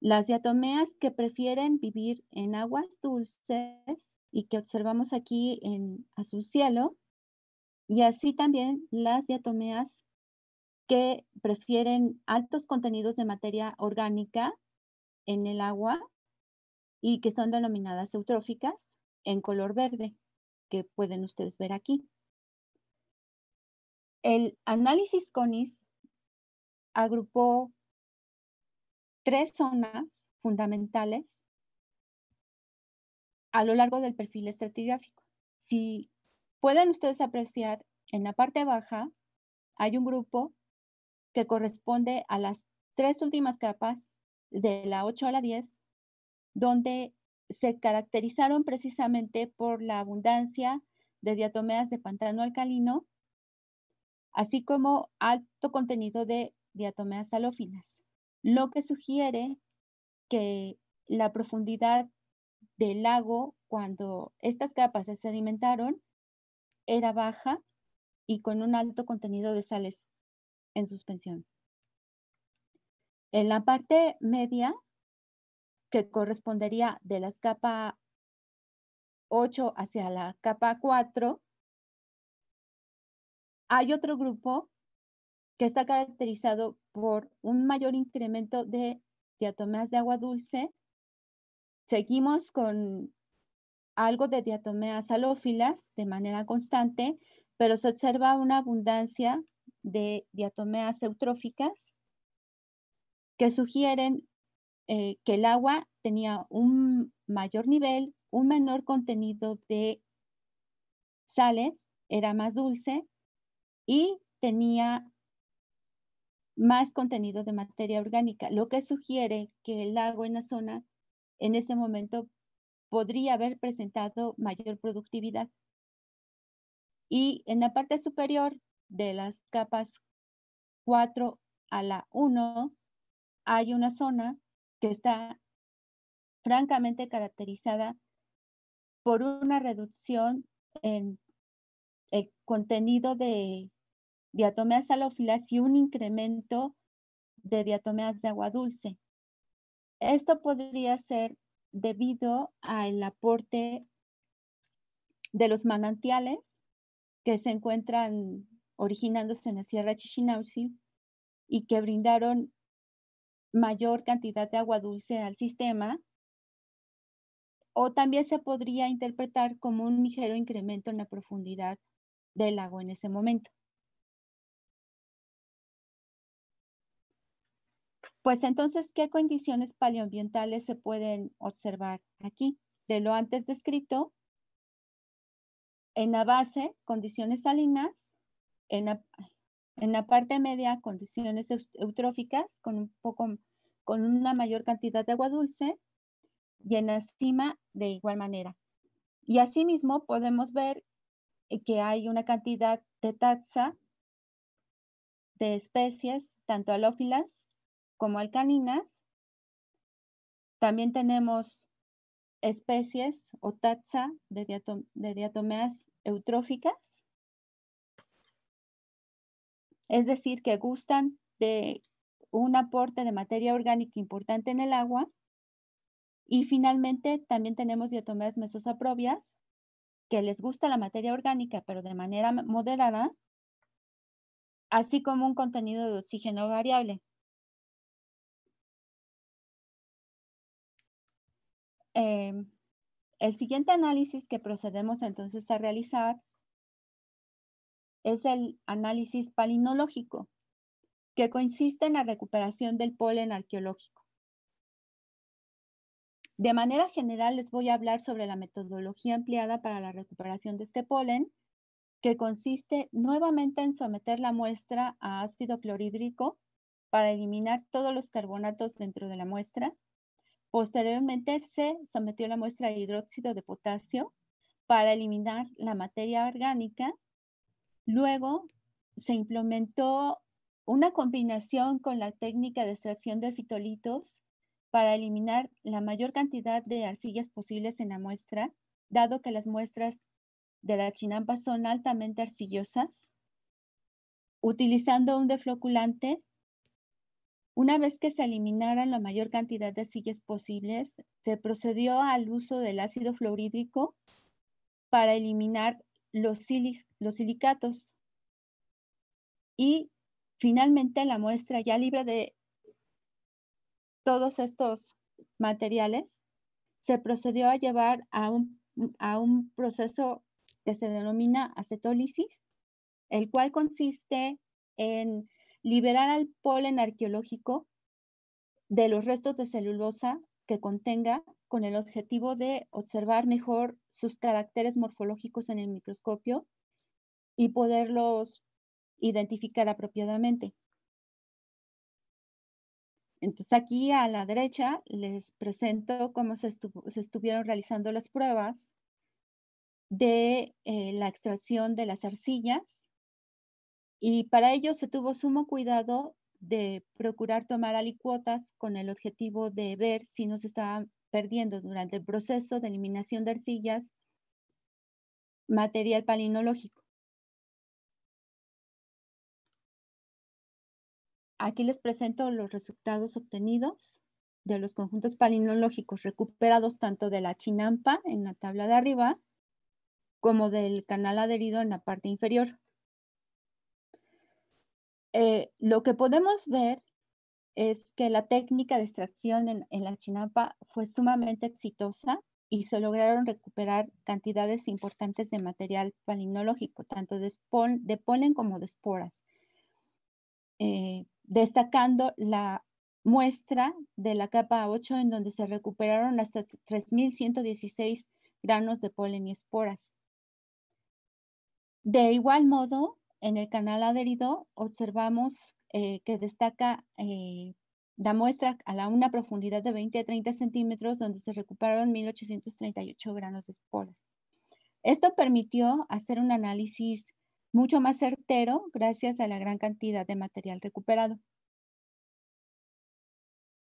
Las diatomeas que prefieren vivir en aguas dulces y que observamos aquí en azul cielo. Y así también las diatomeas que prefieren altos contenidos de materia orgánica en el agua y que son denominadas eutróficas en color verde, que pueden ustedes ver aquí. El análisis CONIS agrupó tres zonas fundamentales a lo largo del perfil estratigráfico. Si pueden ustedes apreciar, en la parte baja hay un grupo que corresponde a las tres últimas capas de la 8 a la 10 donde se caracterizaron precisamente por la abundancia de diatomeas de pantano alcalino, así como alto contenido de diatomeas salófinas, lo que sugiere que la profundidad del lago cuando estas capas se sedimentaron era baja y con un alto contenido de sales en suspensión. En la parte media que correspondería de las capa 8 hacia la capa 4. Hay otro grupo que está caracterizado por un mayor incremento de diatomeas de agua dulce. Seguimos con algo de diatomeas halófilas de manera constante, pero se observa una abundancia de diatomeas eutróficas que sugieren eh, que el agua tenía un mayor nivel, un menor contenido de sales, era más dulce y tenía más contenido de materia orgánica, lo que sugiere que el agua en la zona en ese momento podría haber presentado mayor productividad. Y en la parte superior de las capas 4 a la 1 hay una zona que está francamente caracterizada por una reducción en el eh, contenido de diatomeas salófilas y un incremento de diatomeas de agua dulce. Esto podría ser debido al aporte de los manantiales que se encuentran originándose en la Sierra Chichinauxi y que brindaron mayor cantidad de agua dulce al sistema, o también se podría interpretar como un ligero incremento en la profundidad del lago en ese momento. Pues entonces, ¿qué condiciones paleoambientales se pueden observar aquí? De lo antes descrito, en la base, condiciones salinas, en la, en la parte media, condiciones eutróficas con poco con una mayor cantidad de agua dulce y en la cima de igual manera. Y asimismo podemos ver que hay una cantidad de taxa de especies, tanto alófilas como alcaninas. También tenemos especies o taxa de, de diatomeas eutróficas es decir, que gustan de un aporte de materia orgánica importante en el agua. Y finalmente también tenemos diatomeas mesosaprobias, que les gusta la materia orgánica, pero de manera moderada, así como un contenido de oxígeno variable. Em, el siguiente análisis que procedemos entonces a realizar es el análisis palinológico, que consiste en la recuperación del polen arqueológico. De manera general les voy a hablar sobre la metodología empleada para la recuperación de este polen, que consiste nuevamente en someter la muestra a ácido clorhídrico para eliminar todos los carbonatos dentro de la muestra. Posteriormente se sometió la muestra a hidróxido de potasio para eliminar la materia orgánica Luego se implementó una combinación con la técnica de extracción de fitolitos para eliminar la mayor cantidad de arcillas posibles en la muestra, dado que las muestras de la chinampa son altamente arcillosas, utilizando un defloculante. Una vez que se eliminaran la mayor cantidad de arcillas posibles, se procedió al uso del ácido fluorhídrico para eliminar los, silicatos. Y finalmente la muestra ya libre de todos estos materiales, se procedió a llevar a un proceso que se denomina acetólisis, el cual consiste en liberar al polen arqueológico de los restos de celulosa que contenga con el objetivo de observar mejor sus caracteres morfológicos en el microscopio y poderlos identificar apropiadamente. Entonces aquí a la derecha les presento cómo se, estuvieron realizando las pruebas de eh, la extracción de las arcillas y para ello se tuvo sumo cuidado de procurar tomar alicuotas con el objetivo de ver si no se estaban perdiendo durante el proceso de eliminación de arcillas material palinológico. Aquí les presento los resultados obtenidos de los conjuntos palinológicos recuperados tanto de la chinampa en la tabla de arriba como del canal adherido en la parte inferior. Eh, lo que podemos ver es que la técnica de extracción en, la chinapa fue sumamente exitosa y se lograron recuperar cantidades importantes de material palinológico, tanto de, polen como de esporas, eh, destacando la muestra de la capa 8 en donde se recuperaron hasta 3.116 granos de polen y esporas. De igual modo, en el canal adherido observamos eh, que destaca eh, da muestra a la, una profundidad de 20 a 30 centímetros donde se recuperaron 1.838 granos de esporas. Esto permitió hacer un análisis mucho más certero gracias a la gran cantidad de material recuperado.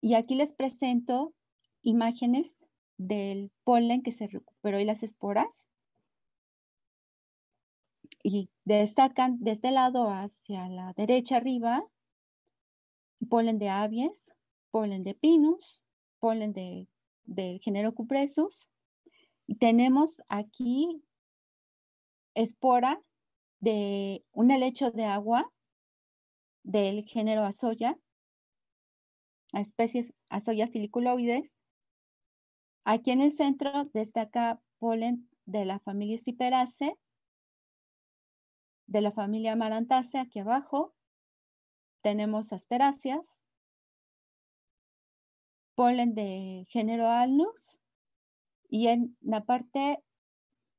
Y aquí les presento imágenes del polen que se recuperó y las esporas y destacan desde el este lado hacia la derecha arriba polen de avies, polen de pinus, polen de, del género cupresus Y tenemos aquí espora de un helecho de agua del género azoya, especie azoya filiculoides. Aquí en el centro destaca polen de la familia Ciperaceae de la familia Amarantácea, aquí abajo tenemos asteráceas, polen de género Alnus y en la parte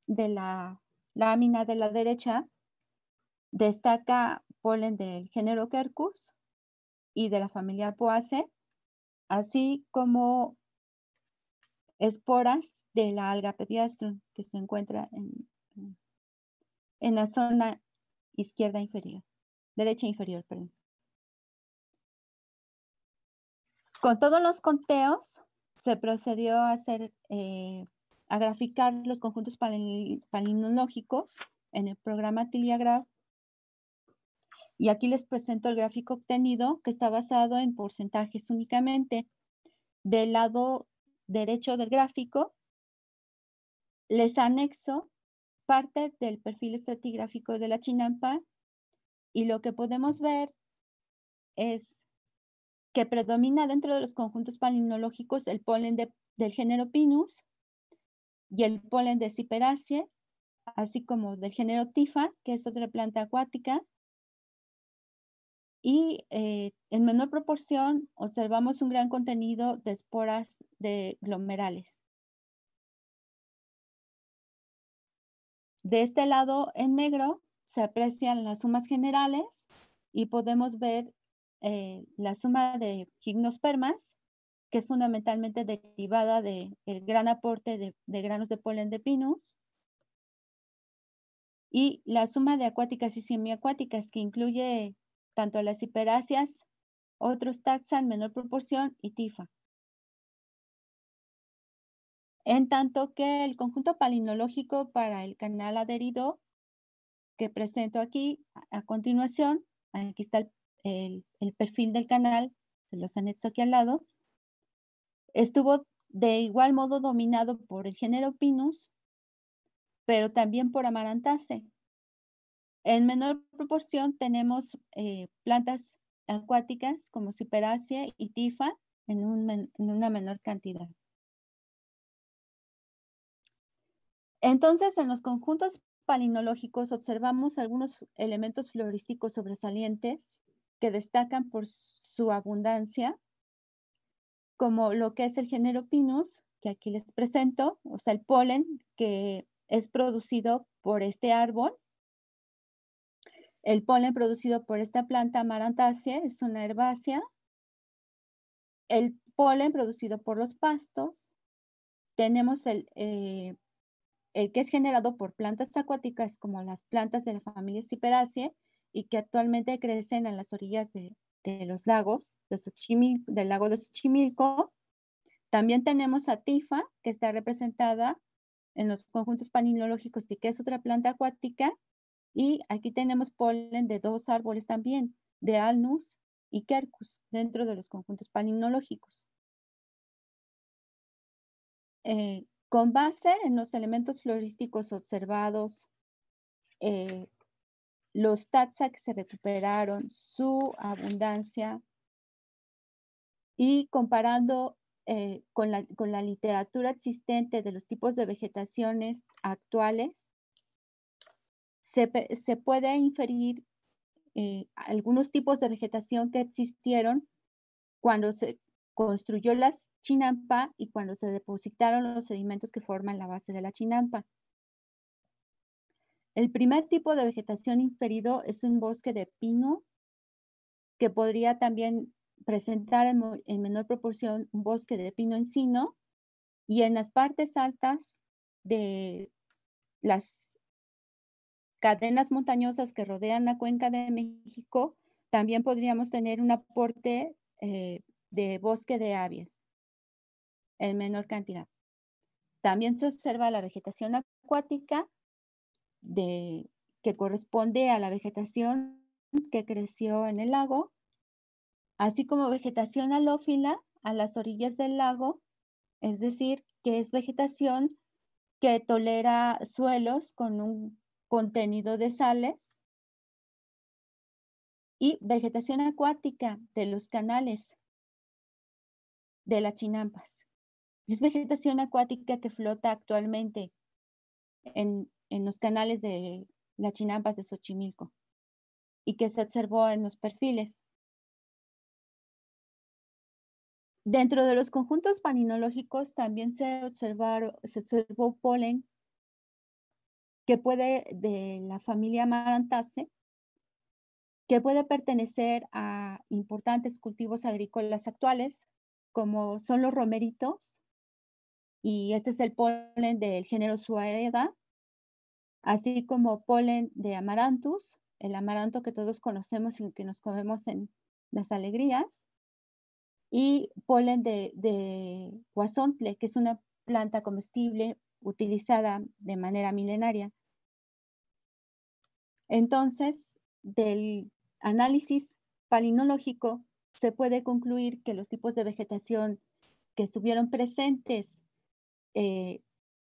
de la lámina de la derecha destaca polen del género Quercus y de la familia Poace, así como esporas de la alga pediastrum que se encuentra en, en la zona izquierda inferior, derecha inferior, perdón. Con todos los conteos se procedió a hacer, eh, a graficar los conjuntos palinológicos en el programa Tiliagraph. Y aquí les presento el gráfico obtenido que está basado en porcentajes únicamente. Del lado derecho del gráfico les anexo parte del perfil estratigráfico de la chinampa y lo que podemos ver es que predomina dentro de los conjuntos palinológicos el polen del género Pinus y el polen de Ciperaceae, así como del género Tifa, que es otra planta acuática. Y eh, en menor proporción observamos un gran contenido de esporas de glomerales. De este lado en negro se aprecian las sumas generales y podemos ver eh, la suma de gignospermas, que es fundamentalmente derivada del gran aporte de, granos de polen de pinus, y la suma de acuáticas y semiacuáticas, que incluye tanto las hiperáceas, otros taxan menor proporción y tifa en tanto que el conjunto palinológico para el canal adherido que presento aquí a continuación, aquí está el, perfil del canal, se los han hecho aquí al lado, estuvo de igual modo dominado por el género Pinus, pero también por amarantase. En menor proporción tenemos eh, plantas acuáticas como Ciperacea y Tifa en una menor cantidad. Entonces, en los conjuntos palinológicos observamos algunos elementos florísticos sobresalientes que destacan por su abundancia, como lo que es el género Pinus, que aquí les presento, o sea, el polen que es producido por este árbol. El polen producido por esta planta amarantácea es una herbácea. El polen producido por los pastos. Tenemos el, eh, el que es generado por plantas acuáticas como las plantas de la familia Ciperaceae y que actualmente crecen en las orillas de, los lagos, de del lago de Xochimilco. También tenemos a Tifa, que está representada en los conjuntos paninológicos y que es otra planta acuática. Y aquí tenemos polen de dos árboles también, de Alnus y Quercus, dentro de los conjuntos paninológicos. Eh, con base en los elementos florísticos observados, eh, los taxa que se recuperaron, su abundancia, y comparando eh, con, la, literatura existente de los tipos de vegetaciones actuales, se, puede inferir eh, algunos tipos de vegetación que existieron cuando se, construyó las chinampa y cuando se depositaron los sedimentos que forman la base de la chinampa. El primer tipo de vegetación inferido es un bosque de pino que podría también presentar en, menor proporción un bosque de pino encino y en las partes altas de las cadenas montañosas que rodean la cuenca de México, también podríamos tener un aporte eh, de bosque de aves en menor cantidad. También se observa la vegetación acuática que corresponde a la vegetación que creció en el lago, así como vegetación alófila a las orillas del lago, es decir, que es vegetación que tolera suelos con un contenido de sales y vegetación acuática de los canales, de las chinampas. Es vegetación acuática que flota actualmente en, los canales de las chinampas de Xochimilco y que se observó en los perfiles. Dentro de los conjuntos paninológicos también se, se observó polen que puede de la familia Marantaceae, que puede pertenecer a importantes cultivos agrícolas actuales como son los romeritos, y este es el polen del género Suaeda, así como polen de amaranthus, el amaranto que todos conocemos y que nos comemos en las alegrías, y polen de, de que es una planta comestible utilizada de manera milenaria. Entonces, del análisis palinológico se puede concluir que los tipos de vegetación que estuvieron presentes, eh,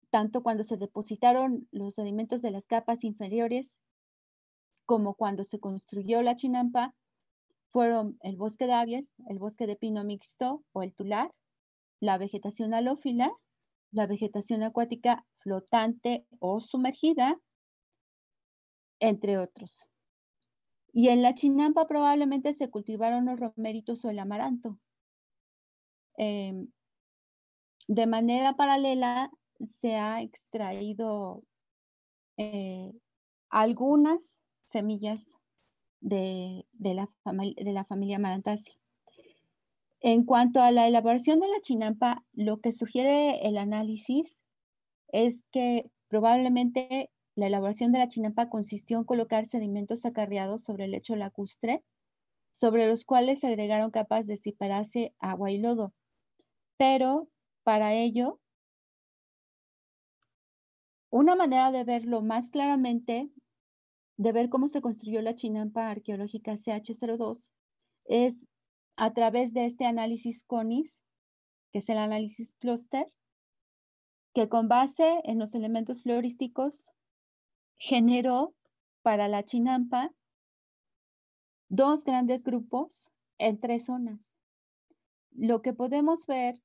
tanto cuando se depositaron los alimentos de las capas inferiores como cuando se construyó la chinampa, fueron el bosque de avias, el bosque de pino mixto o el tular, la vegetación alófila, la vegetación acuática flotante o sumergida, entre otros. Y en la chinampa probablemente se cultivaron los romeritos o el amaranto. Em, de manera paralela se ha extraído eh, algunas semillas de, la de, la familia Marantaceae. En cuanto a la elaboración de la chinampa, lo que sugiere el análisis es que probablemente la elaboración de la chinampa consistió en colocar sedimentos acarreados sobre el lecho lacustre, sobre los cuales se agregaron capas de separarse agua y lodo. Pero para ello, una manera de verlo más claramente, de ver cómo se construyó la chinampa arqueológica CH02, es a través de este análisis CONIS, que es el análisis cluster, que con base en los elementos florísticos generó para la Chinampa dos grandes grupos en tres zonas. Lo que podemos ver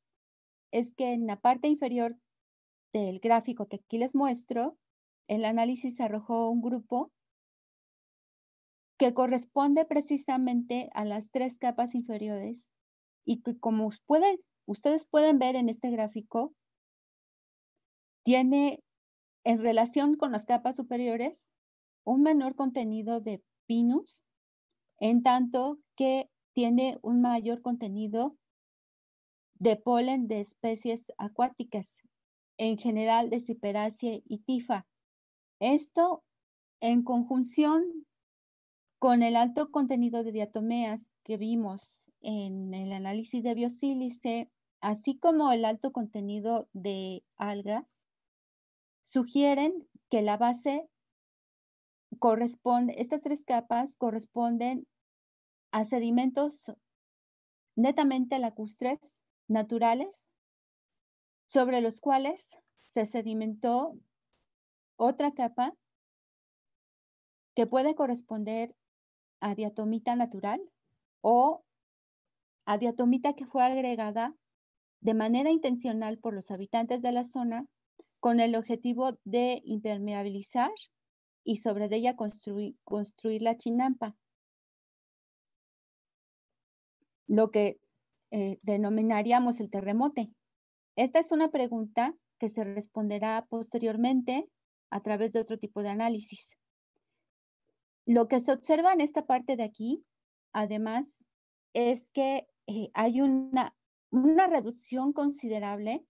es que en la parte inferior del gráfico que aquí les muestro, el análisis arrojó un grupo que corresponde precisamente a las tres capas inferiores y que como pueden, ustedes pueden ver en este gráfico, tiene en relación con las capas superiores, un menor contenido de pinus, en tanto que tiene un mayor contenido de polen de especies acuáticas, en general de ciperaceae y tifa. Esto en conjunción con el alto contenido de diatomeas que vimos en el análisis de biosílice, así como el alto contenido de algas, sugieren que la base corresponde, estas tres capas corresponden a sedimentos netamente lacustres naturales, sobre los cuales se sedimentó otra capa que puede corresponder a diatomita natural o a diatomita que fue agregada de manera intencional por los habitantes de la zona con el objetivo de impermeabilizar y sobre ella construir, la chinampa, lo que eh, denominaríamos el terremote. Esta es una pregunta que se responderá posteriormente a través de otro tipo de análisis. Lo que se observa en esta parte de aquí, además, es que eh, hay una, una reducción considerable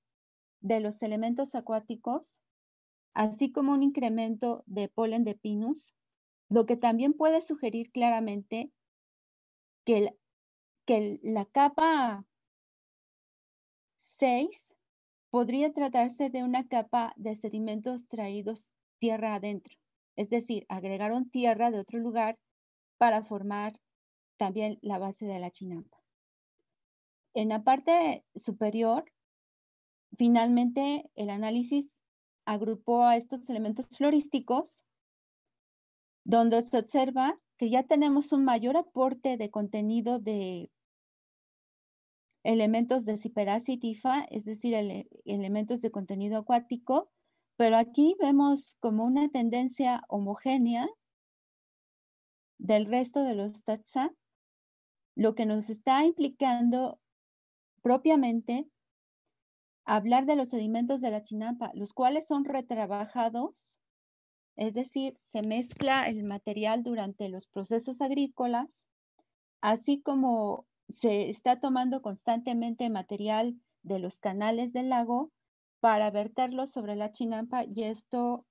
de los elementos acuáticos, así como un incremento de polen de pinus, lo que también puede sugerir claramente que, que la capa 6 podría tratarse de una capa de sedimentos traídos tierra adentro, es decir, agregaron tierra de otro lugar para formar también la base de la chinampa. En la parte superior Finalmente, el análisis agrupó a estos elementos florísticos, donde se observa que ya tenemos un mayor aporte de contenido de elementos de ciperacitifa, es decir, elementos de contenido acuático, pero aquí vemos como una tendencia homogénea del resto de los taxa, lo que nos está implicando propiamente hablar de los sedimentos de la chinampa, los cuales son retrabajados, es decir, se mezcla el material durante los procesos agrícolas, así como se está tomando constantemente material de los canales del lago para verterlo sobre la chinampa y esto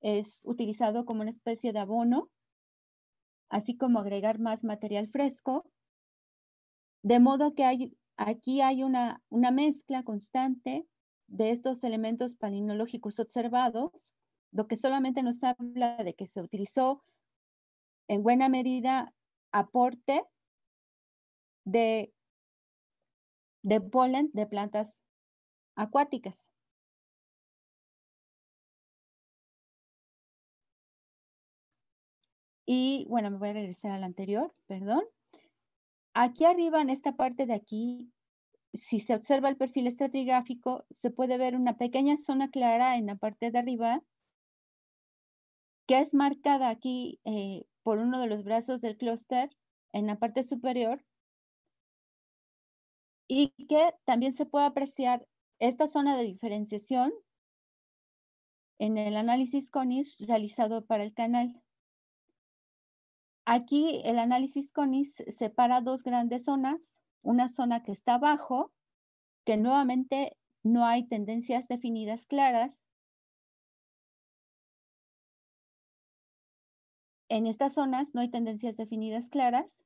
es utilizado como una especie de abono, así como agregar más material fresco, de modo que hay Aquí hay una, mezcla constante de estos elementos palinológicos observados, lo que solamente nos habla de que se utilizó en buena medida aporte de, de polen de plantas acuáticas. Y bueno, me voy a regresar al anterior, perdón. Aquí arriba, en esta parte de aquí, si se observa el perfil estratigráfico, se puede ver una pequeña zona clara en la parte de arriba, que es marcada aquí eh, por uno de los brazos del clúster en la parte superior, y que también se puede apreciar esta zona de diferenciación en el análisis conis realizado para el canal. Aquí el análisis CONIS separa dos grandes zonas, una zona que está abajo, que nuevamente no hay tendencias definidas claras. En estas zonas no hay tendencias definidas claras.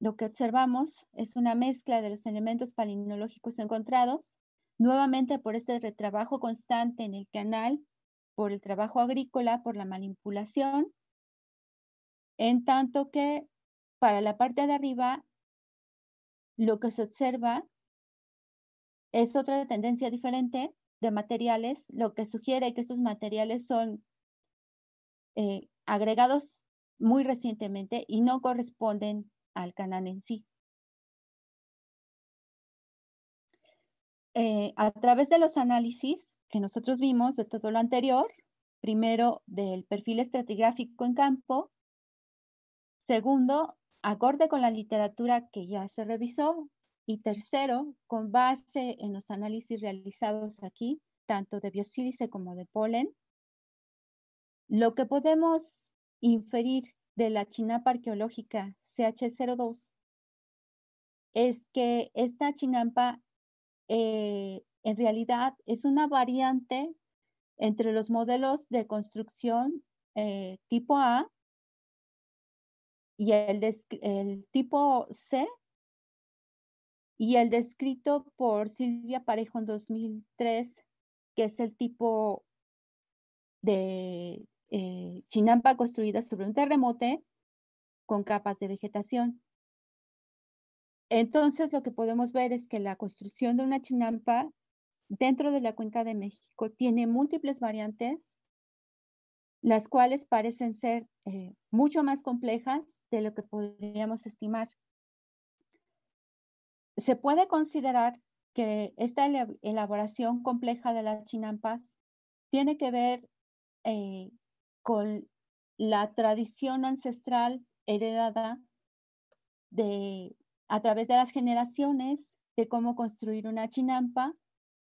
Lo que observamos es una mezcla de los elementos palinológicos encontrados, nuevamente por este retrabajo constante en el canal, por el trabajo agrícola, por la manipulación en tanto que para la parte de arriba lo que se observa es otra tendencia diferente de materiales, lo que sugiere que estos materiales son eh, agregados muy recientemente y no corresponden al canal en sí. Eh, a través de los análisis que nosotros vimos de todo lo anterior, primero del perfil estratigráfico en campo, Segundo, acorde con la literatura que ya se revisó. Y tercero, con base en los análisis realizados aquí, tanto de biosílice como de polen, lo que podemos inferir de la chinampa arqueológica CH02 es que esta chinampa eh, en realidad es una variante entre los modelos de construcción eh, tipo A y el, tipo C y el descrito por Silvia Parejo en 2003, que es el tipo de eh, chinampa construida sobre un terremoto con capas de vegetación. Entonces, lo que podemos ver es que la construcción de una chinampa dentro de la cuenca de México tiene múltiples variantes las cuales parecen ser eh, mucho más complejas de lo que podríamos estimar. Se puede considerar que esta elaboración compleja de las chinampas tiene que ver eh, con la tradición ancestral heredada de, a través de las generaciones de cómo construir una chinampa,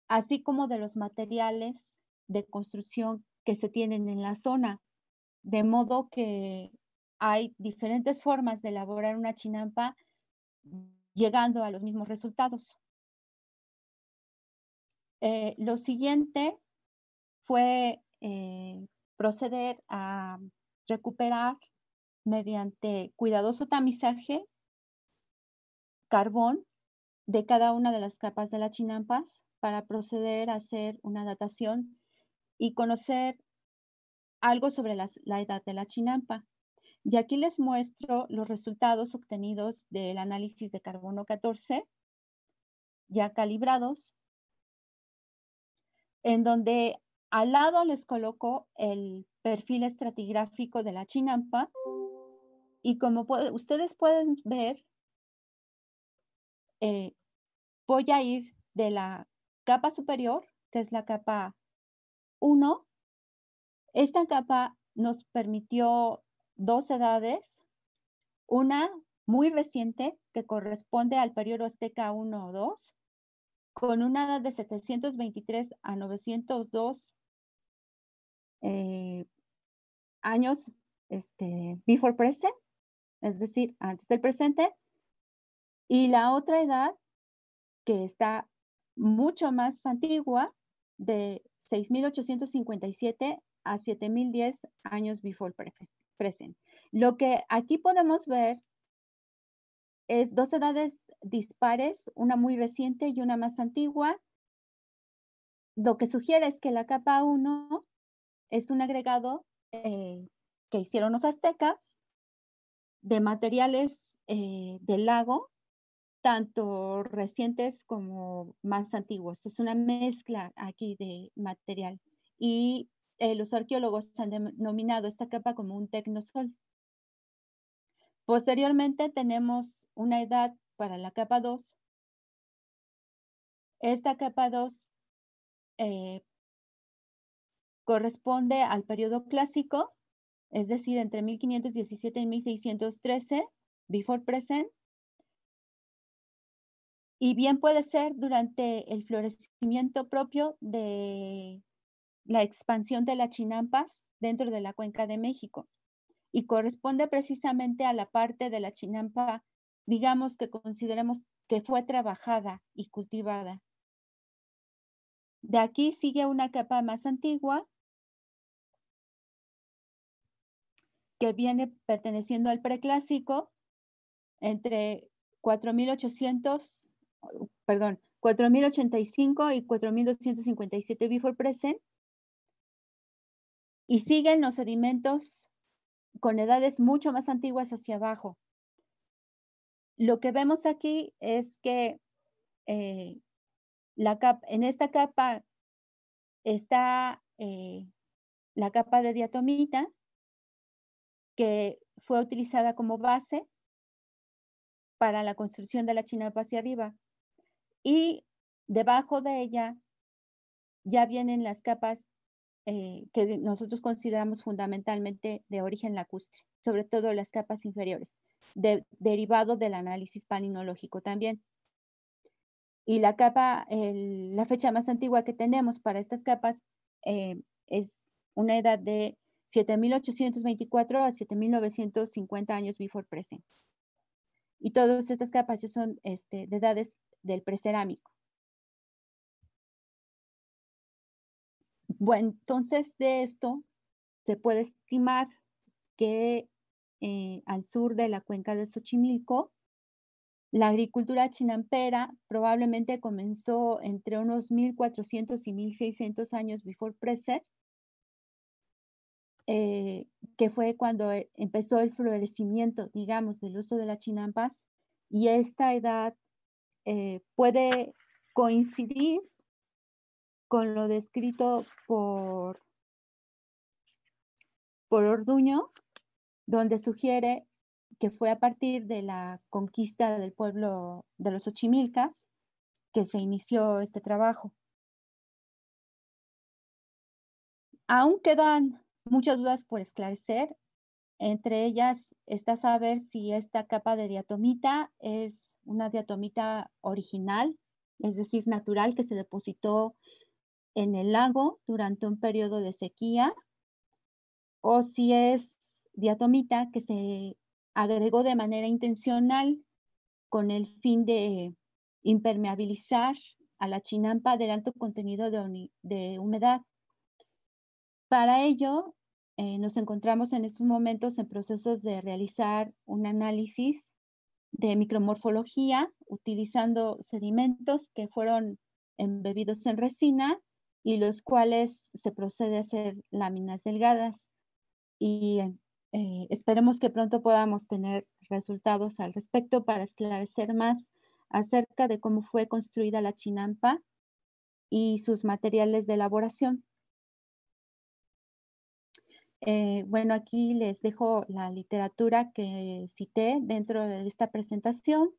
así como de los materiales de construcción que se tienen en la zona. De modo que hay diferentes formas de elaborar una chinampa llegando a los mismos resultados. Eh, lo siguiente fue eh, proceder a recuperar mediante cuidadoso tamizaje carbón de cada una de las capas de las chinampas para proceder a hacer una datación y conocer algo sobre la edad de la chinampa. Y aquí les muestro los resultados obtenidos del análisis de carbono 14, ya calibrados, en donde al lado les coloco el perfil estratigráfico de la chinampa y como ustedes pueden ver, eh, voy a ir de la capa superior, que es la capa uno, esta capa nos permitió dos edades, una muy reciente que corresponde al periodo azteca 1 o 2, con una edad de 723 a 902 eh, años este, before present, es decir, antes del presente, y la otra edad que está mucho más antigua de 6.857 a 7.010 años before present. Lo que aquí podemos ver es dos edades dispares, una muy reciente y una más antigua. Lo que sugiere es que la capa 1 es un agregado eh, que hicieron los aztecas de materiales eh, del lago tanto recientes como más antiguos. Es una mezcla aquí de material. Y eh, los arqueólogos han denominado esta capa como un tecnosol. Posteriormente tenemos una edad para la capa 2. Esta capa 2 eh, corresponde al periodo clásico, es decir, entre 1517 y 1613, before present, y bien puede ser durante el florecimiento propio de la expansión de las chinampas dentro de la cuenca de México y corresponde precisamente a la parte de la chinampa, digamos que consideremos que fue trabajada y cultivada. De aquí sigue una capa más antigua que viene perteneciendo al preclásico entre 4800 perdón, 4085 y 4257 before present. Y siguen los sedimentos con edades mucho más antiguas hacia abajo. Lo que vemos aquí es que eh, en esta capa está eh, la capa de diatomita que fue utilizada como base para la construcción de la chinapa hacia arriba y debajo de ella ya vienen las capas eh, que nosotros consideramos fundamentalmente de origen lacustre, sobre todo las capas inferiores, de, derivado del análisis palinológico también. Y la capa, la fecha más antigua que tenemos para estas capas eh, es una edad de 7.824 a 7.950 años before present. Y todas estas capas ya son este, de edades del precerámico. Bueno, entonces de esto se puede estimar que eh, al sur de la cuenca de Xochimilco, la agricultura chinampera probablemente comenzó entre unos 1400 y 1600 años before precer eh, que fue cuando eh, empezó el florecimiento, digamos, del uso de las chinampas, y esta edad eh, puede coincidir con lo descrito por, por Orduño, donde sugiere que fue a partir de la conquista del pueblo de los Ochimilcas que se inició este trabajo. Aún quedan muchas dudas por esclarecer, entre ellas está saber si esta capa de diatomita es una diatomita original, es decir, natural, que se depositó en el lago durante un periodo de sequía, o si es diatomita que se agregó de manera intencional con el fin de impermeabilizar a la chinampa del alto contenido de, humedad. Para ello, eh, nos encontramos en estos momentos en procesos de realizar un análisis de micromorfología utilizando sedimentos que fueron embebidos en resina y los cuales se procede a hacer láminas delgadas. Y eh, esperemos que pronto podamos tener resultados al respecto para esclarecer más acerca de cómo fue construida la chinampa y sus materiales de elaboración. Eh, bueno, aquí les dejo la literatura que cité dentro de esta presentación.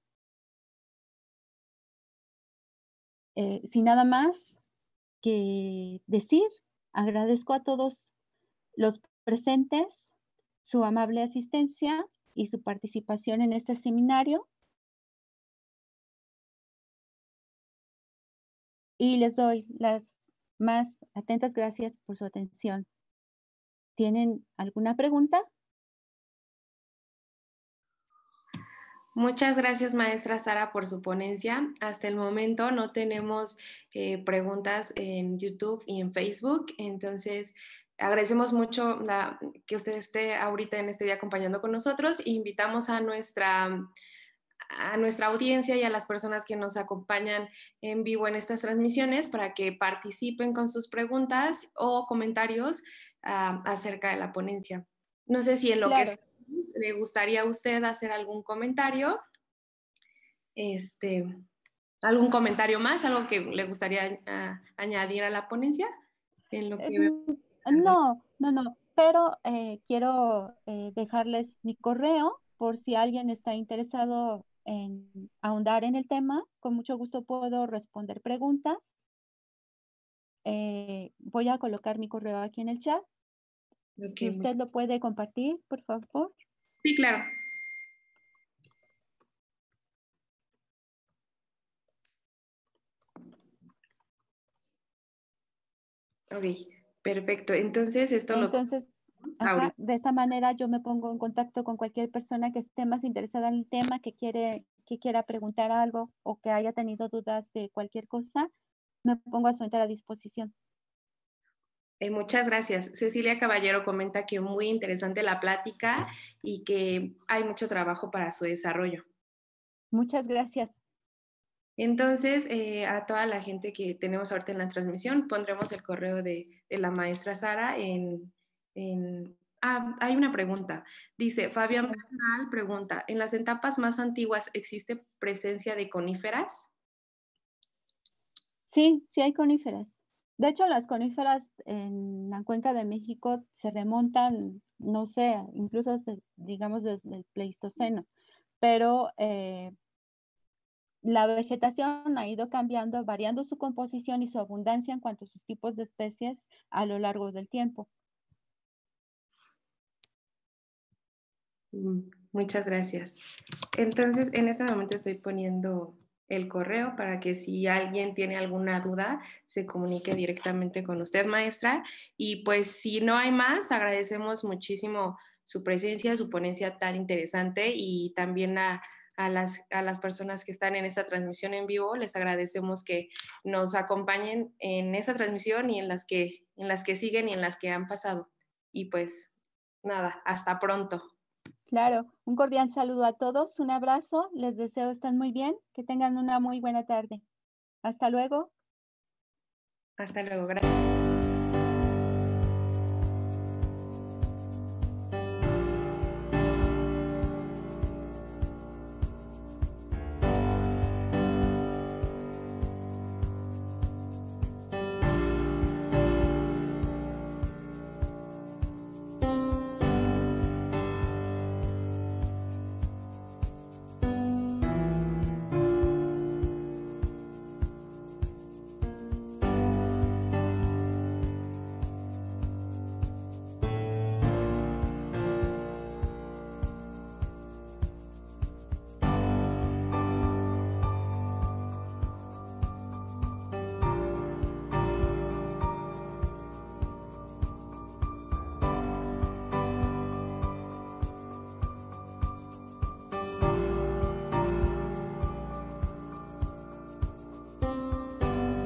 Eh, sin nada más que decir, agradezco a todos los presentes su amable asistencia y su participación en este seminario. Y les doy las más atentas gracias por su atención. ¿Tienen alguna pregunta? Muchas gracias, maestra Sara, por su ponencia. Hasta el momento no tenemos eh, preguntas en YouTube y en Facebook, entonces agradecemos mucho que usted esté ahorita en este día acompañando con nosotros e invitamos a a nuestra audiencia y a las personas que nos acompañan en vivo en estas transmisiones para que participen con sus preguntas o comentarios acerca de la ponencia. No sé si en lo que le gustaría a usted hacer algún comentario, este, algún comentario más, algo que le gustaría añadir a la ponencia. Em, no, no, no, pero eh, quiero eh, dejarles mi correo por si alguien está interesado en ahondar en el tema, con mucho gusto puedo responder preguntas. Eh, voy a colocar mi correo aquí en el chat usted lo puede compartir, por favor. Sí, claro. Ok, perfecto. Entonces, esto de esta manera yo me pongo en contacto con cualquier persona que esté más interesada en el tema, que, quiere, que quiera preguntar algo o que haya tenido dudas de cualquier cosa. Me pongo a su entera disposición. Eh, muchas gracias. Cecilia Caballero comenta que muy interesante la plática y que hay mucho trabajo para su desarrollo. Muchas gracias. Entonces, eh, a toda la gente que tenemos ahorita en la transmisión, pondremos el correo de, la maestra Sara en... ah, hay una pregunta. Dice, Fabián Bernal pregunta, ¿en las etapas más antiguas existe presencia de coníferas? Sí, sí hay coníferas. De hecho, las coníferas en la cuenca de México se remontan, no sé, incluso digamos desde el Pleistoceno, pero eh, la vegetación ha ido cambiando, variando su composición y su abundancia en cuanto a sus tipos de especies a lo largo del tiempo. Mm, muchas gracias. Entonces, en este momento estoy poniendo el correo para que si alguien tiene alguna duda se comunique directamente con usted, maestra. Y pues si no hay más, agradecemos muchísimo su presencia, su ponencia tan interesante y también a, las, personas que están en esta transmisión en vivo. Les agradecemos que nos acompañen en esa transmisión y en las que, en las que siguen y en las que han pasado. Y pues nada, hasta pronto. Claro, un cordial saludo a todos, un abrazo, les deseo estén muy bien, que tengan una muy buena tarde. Hasta luego. Hasta luego, gracias.